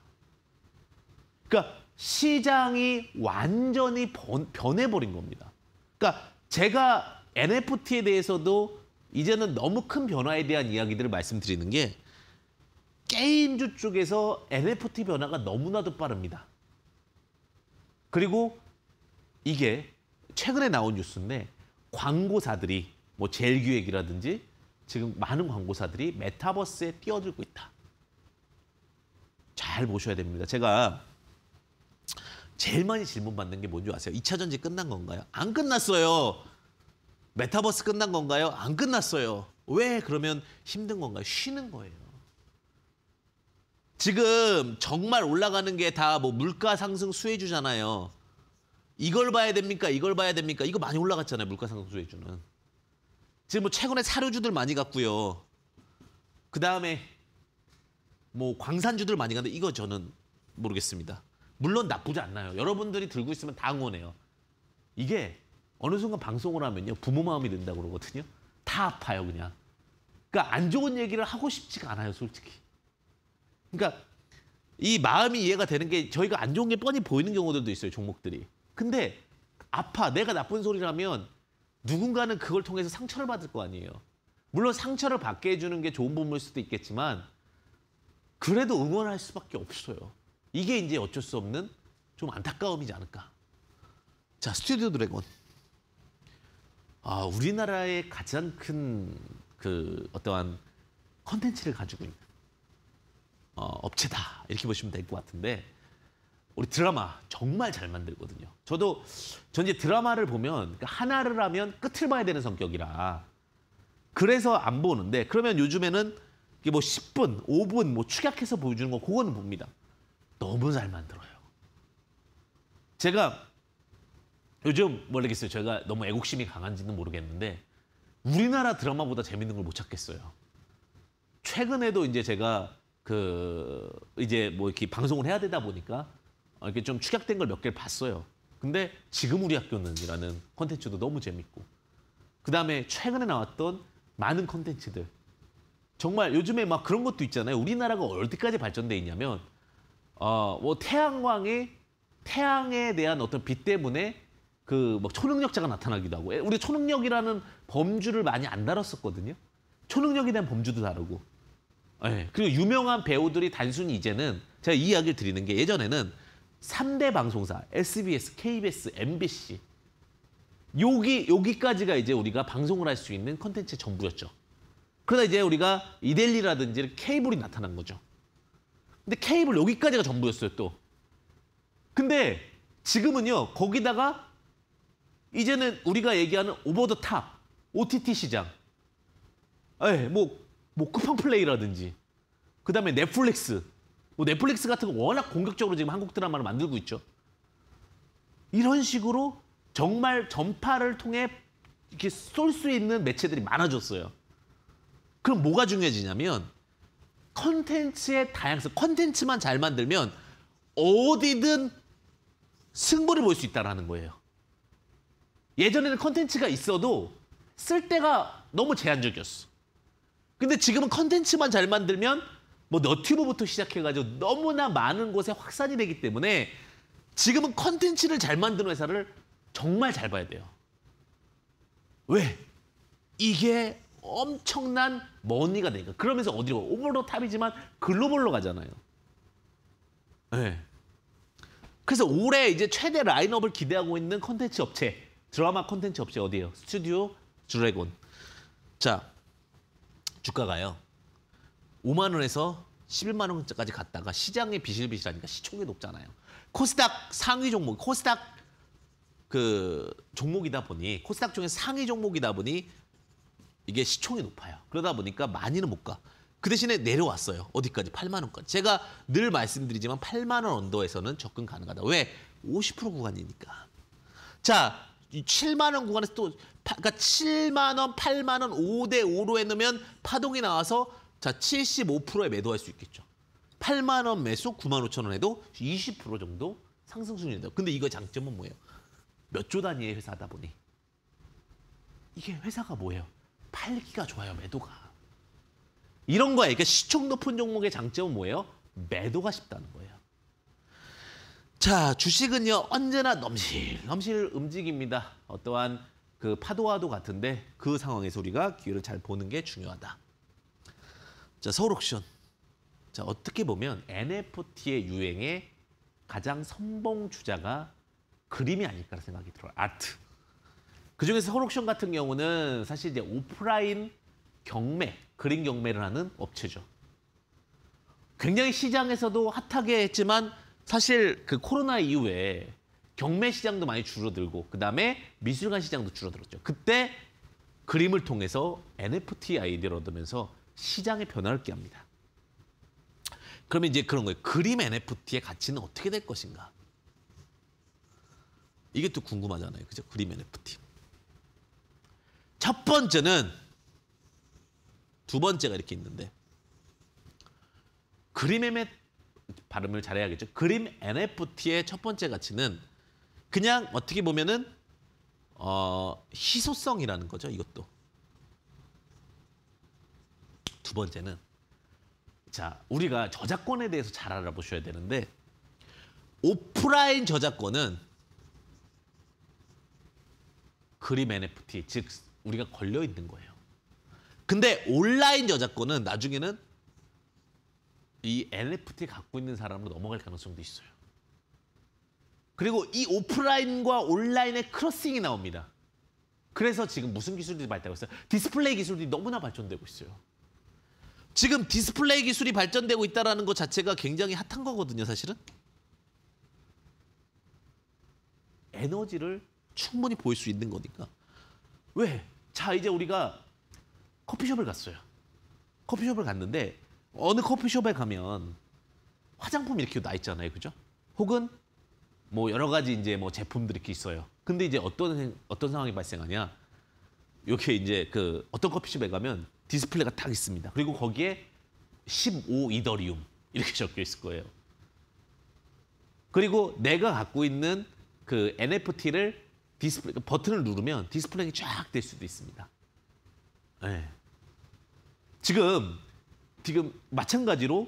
그러니까 시장이 완전히 번, 변해버린 겁니다. 그러니까 제가 NFT에 대해서도 이제는 너무 큰 변화에 대한 이야기들을 말씀드리는 게 게임주 쪽에서 NFT 변화가 너무나도 빠릅니다. 그리고 이게 최근에 나온 뉴스인데 광고사들이 뭐젤 기획이라든지 지금 많은 광고사들이 메타버스에 뛰어들고 있다. 잘 보셔야 됩니다. 제가 제일 많이 질문 받는 게 뭔지 아세요? 2차 전지 끝난 건가요? 안 끝났어요. 메타버스 끝난 건가요? 안 끝났어요. 왜 그러면 힘든 건가요? 쉬는 거예요. 지금 정말 올라가는 게 다 뭐 물가 상승 수혜주잖아요. 이걸 봐야 됩니까? 이걸 봐야 됩니까? 이거 많이 올라갔잖아요. 물가 상승 수혜주는. 지금 뭐 최근에 사료주들 많이 갔고요. 그다음에 뭐 광산주들 많이 갔는데 이거 저는 모르겠습니다. 물론 나쁘지 않나요. 여러분들이 들고 있으면 다 응원해요. 이게 어느 순간 방송을 하면요. 부모 마음이 든다고 그러거든요. 다 아파요, 그냥. 그러니까 안 좋은 얘기를 하고 싶지가 않아요, 솔직히. 그러니까 이 마음이 이해가 되는 게 저희가 안 좋은 게 뻔히 보이는 경우들도 있어요 종목들이. 근데 아파 내가 나쁜 소리라면 누군가는 그걸 통해서 상처를 받을 거 아니에요. 물론 상처를 받게 해주는 게 좋은 부분일 수도 있겠지만 그래도 응원할 수밖에 없어요. 이게 이제 어쩔 수 없는 좀 안타까움이지 않을까. 자 스튜디오 드래곤. 아 우리나라의 가장 큰 그 어떠한 컨텐츠를 가지고 있는 어, 업체다 이렇게 보시면 될 것 같은데 우리 드라마 정말 잘 만들거든요. 저도 전제 드라마를 보면 그러니까 하나를 하면 끝을 봐야 되는 성격이라 그래서 안 보는데 그러면 요즘에는 뭐 10분, 5분 뭐 축약해서 보여주는 거 그거는 봅니다. 너무 잘 만들어요. 제가 요즘 모르겠어요. 뭐 제가 너무 애국심이 강한지는 모르겠는데 우리나라 드라마보다 재밌는 걸 못 찾겠어요. 최근에도 이제 제가 그 이제 뭐 이렇게 방송을 해야 되다 보니까 어, 이렇게 좀 축약된 걸 몇 개를 봤어요. 근데 지금 우리 학교는이라는 콘텐츠도 너무 재밌고 그 다음에 최근에 나왔던 많은 콘텐츠들 정말 요즘에 막 그런 것도 있잖아요. 우리나라가 어디까지 발전돼 있냐면 어뭐 태양광이 태양에 대한 어떤 빛 때문에 그뭐 초능력자가 나타나기도 하고 우리 초능력이라는 범주를 많이 안 다뤘었거든요. 초능력에 대한 범주도 다르고 네. 그리고 유명한 배우들이 단순히 이제는 제가 이 이야기를 드리는 게 예전에는 3대 방송사 SBS, KBS, MBC 여기 여기까지가 이제 우리가 방송을 할 수 있는 컨텐츠의 전부였죠. 그러다 이제 우리가 이델리라든지 케이블이 나타난 거죠. 근데 케이블 여기까지가 전부였어요 또. 근데 지금은요 거기다가 이제는 우리가 얘기하는 오버 더 탑, OTT 시장, 에뭐 예, 뭐 쿠팡 플레이라든지 그다음에 넷플릭스 뭐 넷플릭스 같은 거 워낙 공격적으로 지금 한국 드라마를 만들고 있죠. 이런 식으로 정말 전파를 통해 이렇게 쏠 수 있는 매체들이 많아졌어요. 그럼 뭐가 중요해지냐면 컨텐츠의 다양성, 컨텐츠만 잘 만들면 어디든 승부를 볼 수 있다라는 거예요. 예전에는 컨텐츠가 있어도 쓸 때가 너무 제한적이었어. 근데 지금은 컨텐츠만 잘 만들면 뭐 너튜브부터 시작해가지고 너무나 많은 곳에 확산이 되기 때문에 지금은 컨텐츠를 잘 만드는 회사를 정말 잘 봐야 돼요. 왜? 이게 엄청난 머니가 되니까. 그러면서 어디로? 오버로 탑이지만 글로벌로 가잖아요. 네. 그래서 올해 이제 최대 라인업을 기대하고 있는 컨텐츠 업체, 드라마 컨텐츠 업체 어디예요? 스튜디오 드래곤. 자, 주가가요. 5만 원에서 11만 원까지 갔다가 시장에 비실비실하니까 시총이 높잖아요. 코스닥 상위 종목, 코스닥 그 종목이다 보니 코스닥 중에 상위 종목이다 보니 이게 시총이 높아요. 그러다 보니까 많이는 못 가. 그 대신에 내려왔어요. 어디까지? 8만 원까지. 제가 늘 말씀드리지만 8만 원 언더에서는 접근 가능하다. 왜? 50% 구간이니까. 자, 7만 원 구간에서 또 그러니까 7만 원, 8만 원 5대 5로 해놓으면 파동이 나와서 자 75%에 매도할 수 있겠죠. 8만 원 매수, 9만 5천 원해도20% 정도 상승 순위다. 근데 이거 장점은 뭐예요? 몇 조 단위의 회사다 보니 이게 회사가 뭐예요? 팔기가 좋아요, 매도가. 이런 거예요. 그러니까 시총 높은 종목의 장점은 뭐예요? 매도가 쉽다는 거예요. 자, 주식은요, 언제나 넘실넘실 움직입니다. 어떠한 그 파도와도 같은데 그 상황에서 우리가 기회를 잘 보는 게 중요하다. 자, 서울 옥션. 자, 어떻게 보면 NFT의 유행에 가장 선봉 주자가 그림이 아닐까 생각이 들어요. 아트. 그중에서 서울 옥션 같은 경우는 사실 이제 오프라인 경매, 그림 경매를 하는 업체죠. 굉장히 시장에서도 핫하게 했지만 사실 그 코로나 이후에 경매 시장도 많이 줄어들고 그다음에 미술관 시장도 줄어들었죠. 그때 그림을 통해서 NFT 아이디어를 얻으면서 시장의 변화를 끼합니다. 그러면 이제 그런 거예요. 그림 NFT의 가치는 어떻게 될 것인가? 이게 또 궁금하잖아요. 그죠? 그림 NFT. 첫 번째는 두 번째가 이렇게 있는데 그림 의 발음을 잘해야겠죠. 그림 NFT의 첫 번째 가치는 그냥 어떻게 보면은 어, 희소성이라는 거죠. 이것도. 두 번째는 자 우리가 저작권에 대해서 잘 알아보셔야 되는데 오프라인 저작권은 그림 NFT 즉 우리가 걸려 있는 거예요. 근데 온라인 저작권은 나중에는 이 NFT 갖고 있는 사람으로 넘어갈 가능성도 있어요. 그리고 이 오프라인과 온라인의 크로싱이 나옵니다. 그래서 지금 무슨 기술들이 발달하고 있어요? 디스플레이 기술이 너무나 발전되고 있어요. 지금 디스플레이 기술이 발전되고 있다는 것 자체가 굉장히 핫한 거거든요, 사실은. 에너지를 충분히 보일 수 있는 거니까. 왜? 자, 이제 우리가 커피숍을 갔어요. 커피숍을 갔는데 어느 커피숍에 가면 화장품 이렇게 나 있잖아요, 그죠? 혹은 뭐 여러 가지 이제 뭐 제품들이 이렇게 있어요. 근데 이제 어떤 어떤 상황이 발생하냐? 이렇게 이제 그 어떤 커피숍에 가면 디스플레이가 딱 있습니다. 그리고 거기에 15 이더리움 이렇게 적혀 있을 거예요. 그리고 내가 갖고 있는 그 NFT를 디스플레이 그 버튼을 누르면 디스플레이가 쫙 될 수도 있습니다. 네. 지금 지금 마찬가지로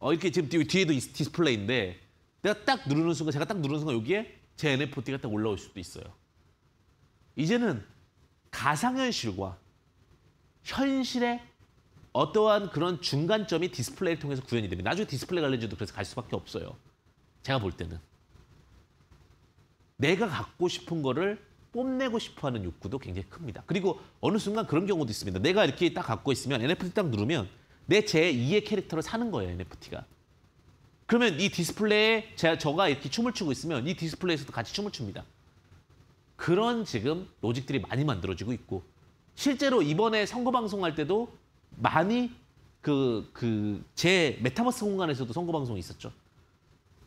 어, 이렇게 지금 뒤에도 디스플레이인데 내가 딱 누르는 순간 제가 딱 누르는 순간 여기에 제 NFT가 딱 올라올 수도 있어요. 이제는 가상현실과 현실의 어떠한 그런 중간점이 디스플레이를 통해서 구현이 됩니다. 나중에 디스플레이 관련주도 그래서 갈 수밖에 없어요. 제가 볼 때는. 내가 갖고 싶은 거를 뽐내고 싶어하는 욕구도 굉장히 큽니다. 그리고 어느 순간 그런 경우도 있습니다. 내가 이렇게 딱 갖고 있으면 NFT 딱 누르면 내 제2의 캐릭터를 사는 거예요, NFT가. 그러면 이 디스플레이에 제가 저가 이렇게 춤을 추고 있으면 이 디스플레이에서도 같이 춤을 춥니다. 그런 지금 로직들이 많이 만들어지고 있고 실제로 이번에 선거 방송할 때도 많이 그 그 제 메타버스 공간에서도 선거 방송이 있었죠.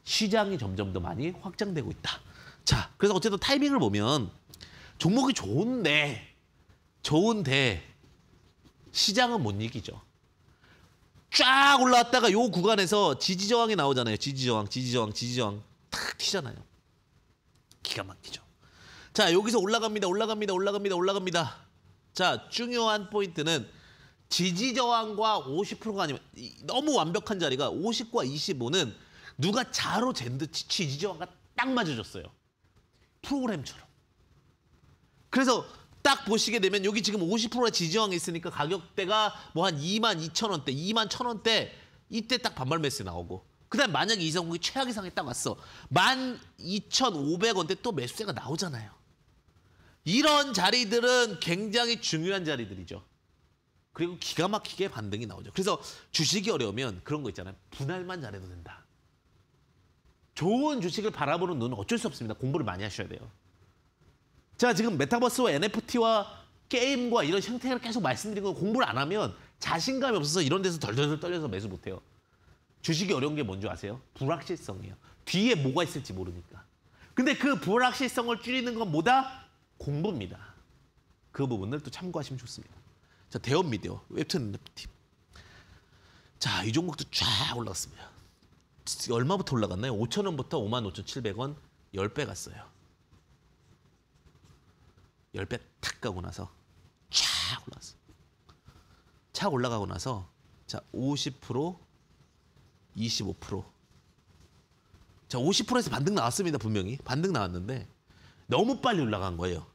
시장이 점점 더 많이 확장되고 있다. 자, 그래서 어쨌든 타이밍을 보면 종목이 좋은데 좋은데 시장은 못 이기죠. 쫙 올라왔다가 요 구간에서 지지저항이 나오잖아요. 지지저항, 지지저항, 지지저항 탁 튀잖아요. 기가 막히죠. 자 여기서 올라갑니다. 올라갑니다. 올라갑니다. 올라갑니다. 자 중요한 포인트는 지지저항과 50%가 아니면 너무 완벽한 자리가 50과 25는 누가 자로 잰 듯 지지저항과 딱 맞아줬어요. 프로그램처럼. 그래서 딱 보시게 되면 여기 지금 50%가 지지형에 있으니까 가격대가 뭐 한 2만 2천 원대, 2만 천 원대 이때 딱 반발 매수 나오고 그다음 만약에 이성국이 최악 이상에 딱 왔어. 12,500원대 또 매수세가 나오잖아요. 이런 자리들은 굉장히 중요한 자리들이죠. 그리고 기가 막히게 반등이 나오죠. 그래서 주식이 어려우면 그런 거 있잖아요. 분할만 잘해도 된다. 좋은 주식을 바라보는 눈은 어쩔 수 없습니다. 공부를 많이 하셔야 돼요. 제가 지금 메타버스와 NFT와 게임과 이런 형태를 계속 말씀드린고 공부를 안 하면 자신감이 없어서 이런 데서 덜덜덜 떨려서 매수 못해요. 주식이 어려운 게 뭔지 아세요? 불확실성이에요. 뒤에 뭐가 있을지 모르니까. 근데 그 불확실성을 줄이는 건 뭐다? 공부입니다. 그 부분을 또 참고하시면 좋습니다. 자, 대업 미디어, 웹툰 NFT. 자, 이 종목도 쫙 올라갔습니다. 얼마부터 올라갔나요? 5천 원부터 5만 5천 7백 원, 10배 갔어요. 열배탁 가고 나서 쫙 올라왔어. 착 올라가고 나서 자, 50% 25%. 자, 50%에서 반등 나왔습니다, 분명히. 반등 나왔는데 너무 빨리 올라간 거예요.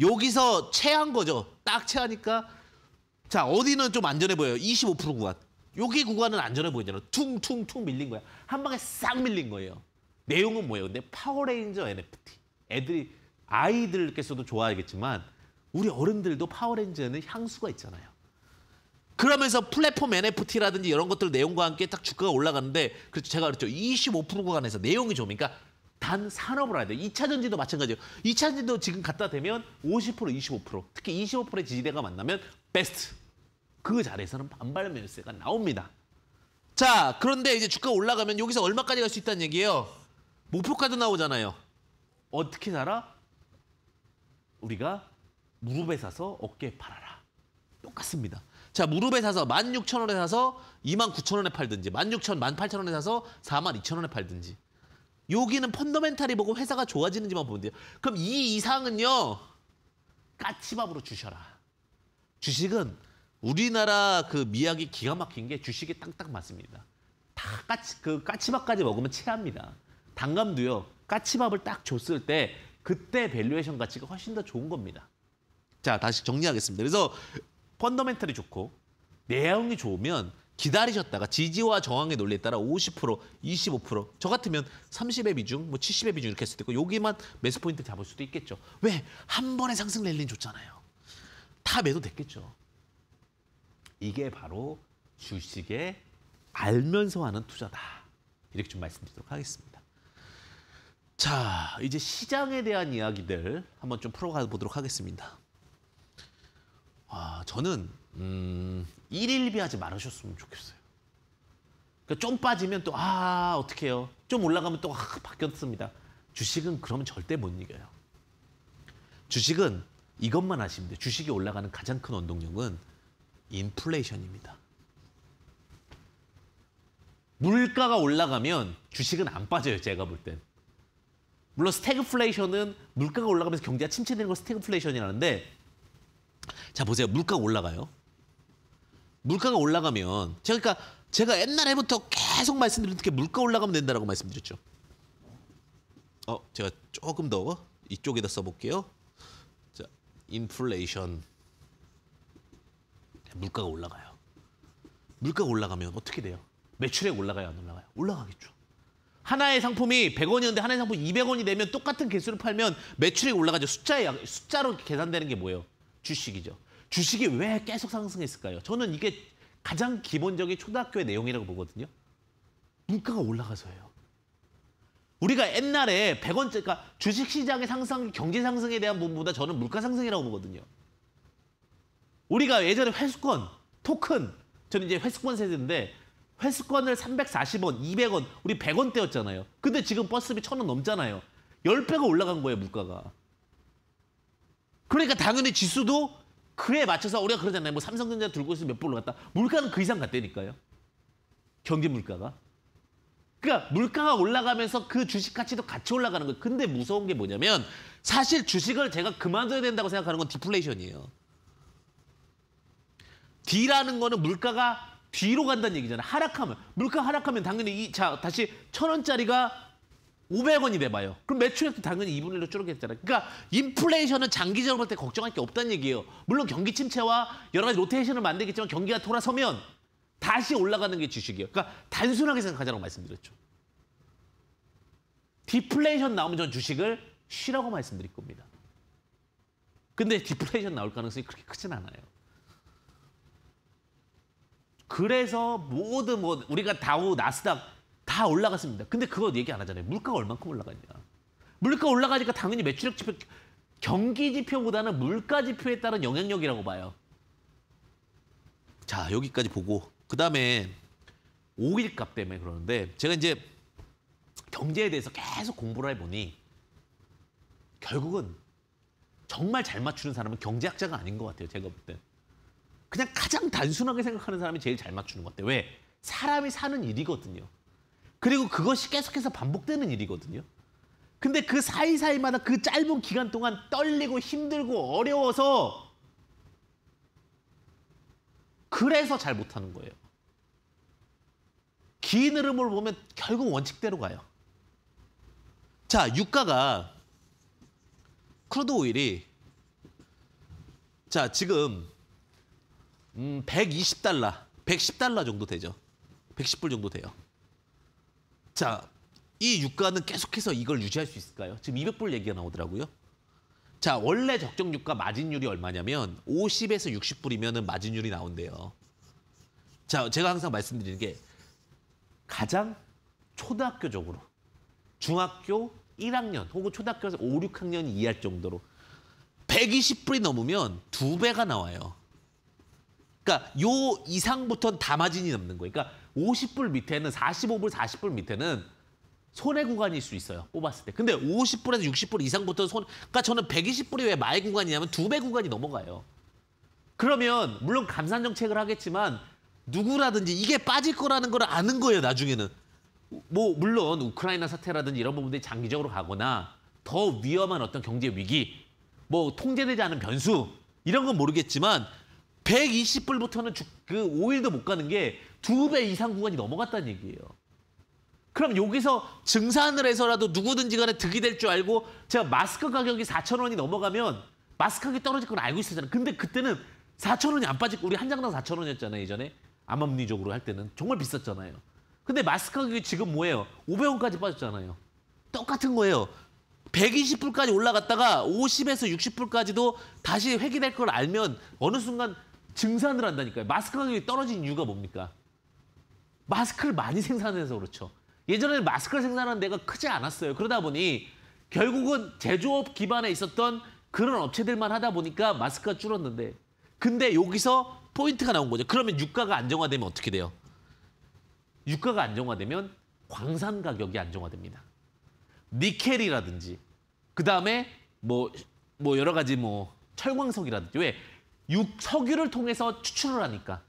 여기서 체한 거죠. 딱 체하니까 자, 어디는 좀 안전해 보여요. 25% 구간. 여기 구간은 안전해 보이잖아. 퉁퉁퉁 밀린 거야. 한 방에 싹 밀린 거예요. 내용은 뭐예요? 근데 파워레인저 NFT. 애들이 아이들께서도 좋아하겠지만 우리 어른들도 파워렌즈에는 향수가 있잖아요. 그러면서 플랫폼 NFT라든지 이런 것들 내용과 함께 딱 주가가 올라가는데 그래서 제가 그랬죠. 25% 구간에서 내용이 좋으니까 단 산업을 해야 돼요. 2차 전지도 마찬가지예요. 2차 전지도 지금 갖다 대면 50%, 25%. 특히 25%의 지지대가 만나면 베스트. 그 자리에서는 반발 매수세가 나옵니다. 자, 그런데 이제 주가 올라가면 여기서 얼마까지 갈 수 있다는 얘기예요. 목표가도 나오잖아요. 어떻게 살아? 우리가 무릎에 사서 어깨에 팔아라. 똑같습니다. 자, 무릎에 사서 16,000원에 사서 29,000원에 팔든지 16,000, 18,000원에 사서 42,000원에 팔든지 여기는 펀더멘탈이 보고 회사가 좋아지는지만 보면 돼요. 그럼 이 이상은요. 까치밥으로 주셔라. 주식은 우리나라 그 미학이 기가 막힌 게주식이 딱딱 맞습니다. 다 까치, 그 까치밥까지 먹으면 체합니다. 당감도요. 까치밥을 딱 줬을 때 그때 밸류에이션 가치가 훨씬 더 좋은 겁니다. 자, 다시 정리하겠습니다. 그래서 펀더멘털이 좋고 내용이 좋으면 기다리셨다가 지지와 저항의 논리에 따라 50%, 25%, 저 같으면 30의 비중, 뭐 70의 비중 이렇게 했을 때 있고 여기만 매수 포인트 잡을 수도 있겠죠. 왜? 한 번에 상승 랠리는 좋잖아요. 다 매도 됐겠죠. 이게 바로 주식의 알면서 하는 투자다. 이렇게 좀 말씀드리도록 하겠습니다. 자, 이제 시장에 대한 이야기들 한번 좀 풀어가 보도록 하겠습니다. 아, 저는 음, 일일비 하지 말으셨으면 좋겠어요. 그러니까 좀 빠지면 또 아, 어떡해요. 좀 올라가면 또 아, 바뀌었습니다. 주식은 그러면 절대 못 이겨요. 주식은 이것만 아시면 돼요. 주식이 올라가는 가장 큰 원동력은 인플레이션입니다. 물가가 올라가면 주식은 안 빠져요. 제가 볼 땐. 물론 스태그플레이션은 물가가 올라가면서 경제가 침체되는 걸 스태그플레이션이라는데 자 보세요. 물가가 올라가요. 물가가 올라가면 제가 그러니까 제가 옛날에부터 계속 말씀드린 게 물가 올라가면 된다라고 말씀드렸죠. 어, 제가 조금 더 이쪽에다 써볼게요. 자, 인플레이션. 물가가 올라가요. 물가가 올라가면 어떻게 돼요? 매출액 올라가요, 안 올라가요? 올라가겠죠. 하나의 상품이 100원이었는데 하나의 상품 이 200원이 되면 똑같은 개수를 팔면 매출이 올라가죠. 숫자에, 숫자로 계산되는 게 뭐예요? 주식이죠. 주식이 왜 계속 상승했을까요? 저는 이게 가장 기본적인 초등학교의 내용이라고 보거든요. 물가가 올라가서예요. 우리가 옛날에 100원짜리, 그러니까 주식시장의 상승, 경제 상승에 대한 부분보다 저는 물가 상승이라고 보거든요. 우리가 예전에 회수권, 토큰, 저는 이제 회수권 세대인데 회수권을 340원, 200원, 우리 100원대였잖아요. 근데 지금 버스비 1000원 넘잖아요. 10배가 올라간 거예요, 물가가. 그러니까 당연히 지수도 그에 맞춰서 우리가 그러잖아요. 뭐 삼성전자 들고 있으면 몇불 올갔다 물가는 그 이상 갔다니까요. 경기 물가가. 그러니까 물가가 올라가면서 그 주식 가치도 같이 올라가는 거예요. 근데 무서운 게 뭐냐면 사실 주식을 제가 그만둬야 된다고 생각하는 건 디플레이션이에요. D라는 거는 물가가 뒤로 간다는 얘기잖아. 요 하락하면. 물가 하락하면 당연히 이, 자, 다시 천원짜리가 오백 원이 돼봐요. 그럼 매출액도 당연히 이분의로 줄었겠잖아요. 그러니까 인플레이션은 장기적으로 볼 때 걱정할 게 없다는 얘기예요. 물론 경기 침체와 여러 가지 로테이션을 만들겠지만 경기가 돌아서면 다시 올라가는 게 주식이에요. 그러니까 단순하게 생각하자고 말씀드렸죠. 디플레이션 나오면 전 주식을 쉬라고 말씀드릴 겁니다. 근데 디플레이션 나올 가능성이 그렇게 크진 않아요. 그래서 모든 뭐 우리가 다우, 나스닥 다 올라갔습니다. 근데 그거 얘기 안 하잖아요. 물가가 얼만큼 올라갔냐. 물가 올라가니까 당연히 매출액 지표, 경기 지표보다는 물가 지표에 따른 영향력이라고 봐요. 자, 여기까지 보고 그다음에 오일값 때문에 그러는데 제가 이제 경제에 대해서 계속 공부를 해보니 결국은 정말 잘 맞추는 사람은 경제학자가 아닌 것 같아요. 제가 볼 때. 그냥 가장 단순하게 생각하는 사람이 제일 잘 맞추는 것 같아요. 왜? 사람이 사는 일이거든요. 그리고 그것이 계속해서 반복되는 일이거든요. 근데 그 사이사이마다 그 짧은 기간 동안 떨리고 힘들고 어려워서 그래서 잘 못하는 거예요. 긴 흐름을 보면 결국 원칙대로 가요. 자, 유가가 크루드 오일이 자, 지금 음, 120달러, 110달러 정도 되죠. 110불 정도 돼요. 자, 이 유가는 계속해서 이걸 유지할 수 있을까요? 지금 200불 얘기가 나오더라고요. 자, 원래 적정 유가 마진율이 얼마냐면 50에서 60불이면 마진율이 나온대요. 자, 제가 항상 말씀드리는 게 가장 초등학교적으로 중학교 1학년 혹은 초등학교에서 5, 6학년 이할 이 정도로 120불이 넘으면 두 배가 나와요. 그러니까 요 이상부터는 다 마진이 넘는 거예요. 그러니까 50불 밑에는 45불, 40불 밑에는 손해 구간일 수 있어요. 뽑았을 때. 근데 50불에서 60불 이상부터 는손 그러니까 저는 120불이 왜 마이 구간이냐면 두 배 구간이 넘어가요. 그러면 물론 감산 정책을 하겠지만 누구라든지 이게 빠질 거라는 걸 아는 거예요, 나중에는. 뭐 물론 우크라이나 사태라든지 이런 부분들이 장기적으로 가거나 더 위험한 어떤 경제 위기, 뭐 통제되지 않은 변수 이런 건 모르겠지만 120불부터는 주, 그 5일도 못 가는 게 두 배 이상 구간이 넘어갔다는 얘기예요. 그럼 여기서 증산을 해서라도 누구든지 간에 득이 될 줄 알고 제가 마스크 가격이 4천 원이 넘어가면 마스크 가격이 떨어질 걸 알고 있었잖아요. 근데 그때는 4천 원이 안 빠지고 우리 한 장당 4천 원이었잖아요. 예전에 암암리적으로 할 때는 정말 비쌌잖아요. 근데 마스크 가격이 지금 뭐예요? 500원까지 빠졌잖아요. 똑같은 거예요. 120불까지 올라갔다가 50에서 60불까지도 다시 회귀될 걸 알면 어느 순간 증산을 한다니까요. 마스크 가격이 떨어진 이유가 뭡니까? 마스크를 많이 생산해서 그렇죠. 예전에 마스크를 생산하는 데가 크지 않았어요. 그러다 보니 결국은 제조업 기반에 있었던 그런 업체들만 하다 보니까 마스크가 줄었는데 근데 여기서 포인트가 나온 거죠. 그러면 유가가 안정화되면 어떻게 돼요? 유가가 안정화되면 광산 가격이 안정화됩니다. 니켈이라든지 그다음에 뭐뭐 뭐 여러 가지 뭐 철광석이라든지 왜 육, 석유를 통해서 추출을 하니까.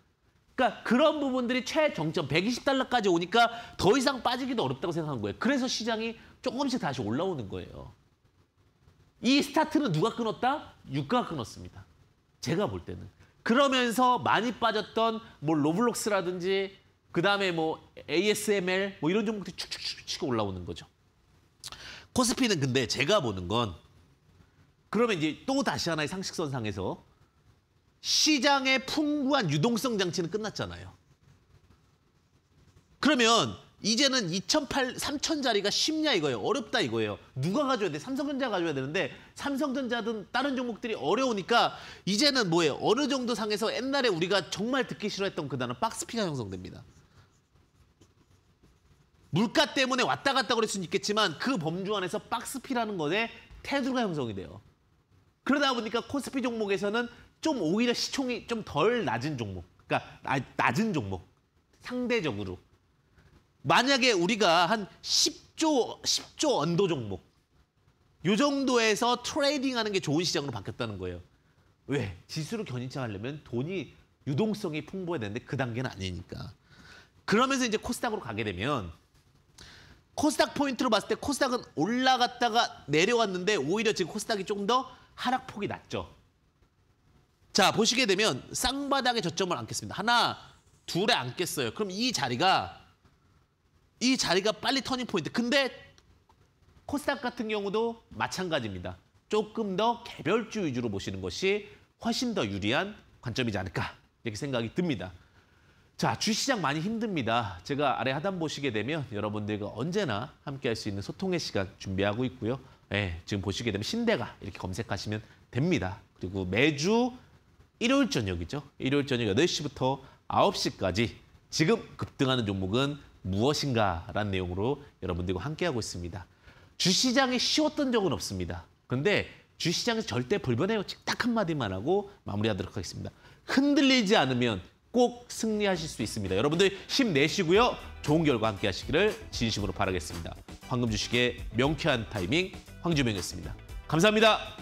그러니까 그런 부분들이 최정점 120달러까지 오니까 더 이상 빠지기도 어렵다고 생각한 거예요. 그래서 시장이 조금씩 다시 올라오는 거예요. 이 스타트는 누가 끊었다? 유가 끊었습니다. 제가 볼 때는. 그러면서 많이 빠졌던 뭐 로블록스라든지 그다음에 뭐 ASML 뭐 이런 종목들이 축축축 치고 올라오는 거죠. 코스피는 근데 제가 보는 건 그러면 이제 또 다시 하나의 상식선상에서 시장의 풍부한 유동성 장치는 끝났잖아요. 그러면 이제는 2008, 3000자리가 쉽냐 이거예요. 어렵다 이거예요. 누가 가져야 돼? 삼성전자가 가져야 되는데 삼성전자든 다른 종목들이 어려우니까 이제는 뭐예요? 어느 정도 상에서 옛날에 우리가 정말 듣기 싫어했던 그 단어 박스피가 형성됩니다. 물가 때문에 왔다 갔다 그럴 수는 있겠지만 그 범주 안에서 박스피라는 것에 테두리가 형성이 돼요. 그러다 보니까 코스피 종목에서는 좀 오히려 시총이 좀 덜 낮은 종목. 그러니까 낮은 종목. 상대적으로. 만약에 우리가 한 10조 10조 언더 종목. 요 정도에서 트레이딩 하는 게 좋은 시장으로 바뀌었다는 거예요. 왜? 지수를 견인차하려면 돈이 유동성이 풍부해야 되는데 그 단계는 아니니까. 그러면서 이제 코스닥으로 가게 되면 코스닥 포인트로 봤을 때 코스닥은 올라갔다가 내려왔는데 오히려 지금 코스닥이 조금 더 하락폭이 낮죠. 자 보시게 되면 쌍바닥에 저점을 안겠습니다. 하나, 둘에 안겠어요. 그럼 이 자리가 이 자리가 빨리 터닝 포인트. 근데 코스닥 같은 경우도 마찬가지입니다. 조금 더 개별주 위주로 보시는 것이 훨씬 더 유리한 관점이지 않을까 이렇게 생각이 듭니다. 자, 주시장 많이 힘듭니다. 제가 아래 하단 보시게 되면 여러분들과 언제나 함께할 수 있는 소통의 시간 준비하고 있고요. 예, 지금 보시게 되면 신대가 이렇게 검색하시면 됩니다. 그리고 매주 일요일 저녁이죠. 일요일 저녁 8시부터 9시까지 지금 급등하는 종목은 무엇인가라는 내용으로 여러분들과 함께하고 있습니다. 주시장이 쉬웠던 적은 없습니다. 근데 주시장이 절대 불변해요. 딱 한마디만 하고 마무리하도록 하겠습니다. 흔들리지 않으면 꼭 승리하실 수 있습니다. 여러분들 힘내시고요. 좋은 결과 함께 하시기를 진심으로 바라겠습니다. 황금 주식의 명쾌한 타이밍 황주명이었습니다. 감사합니다.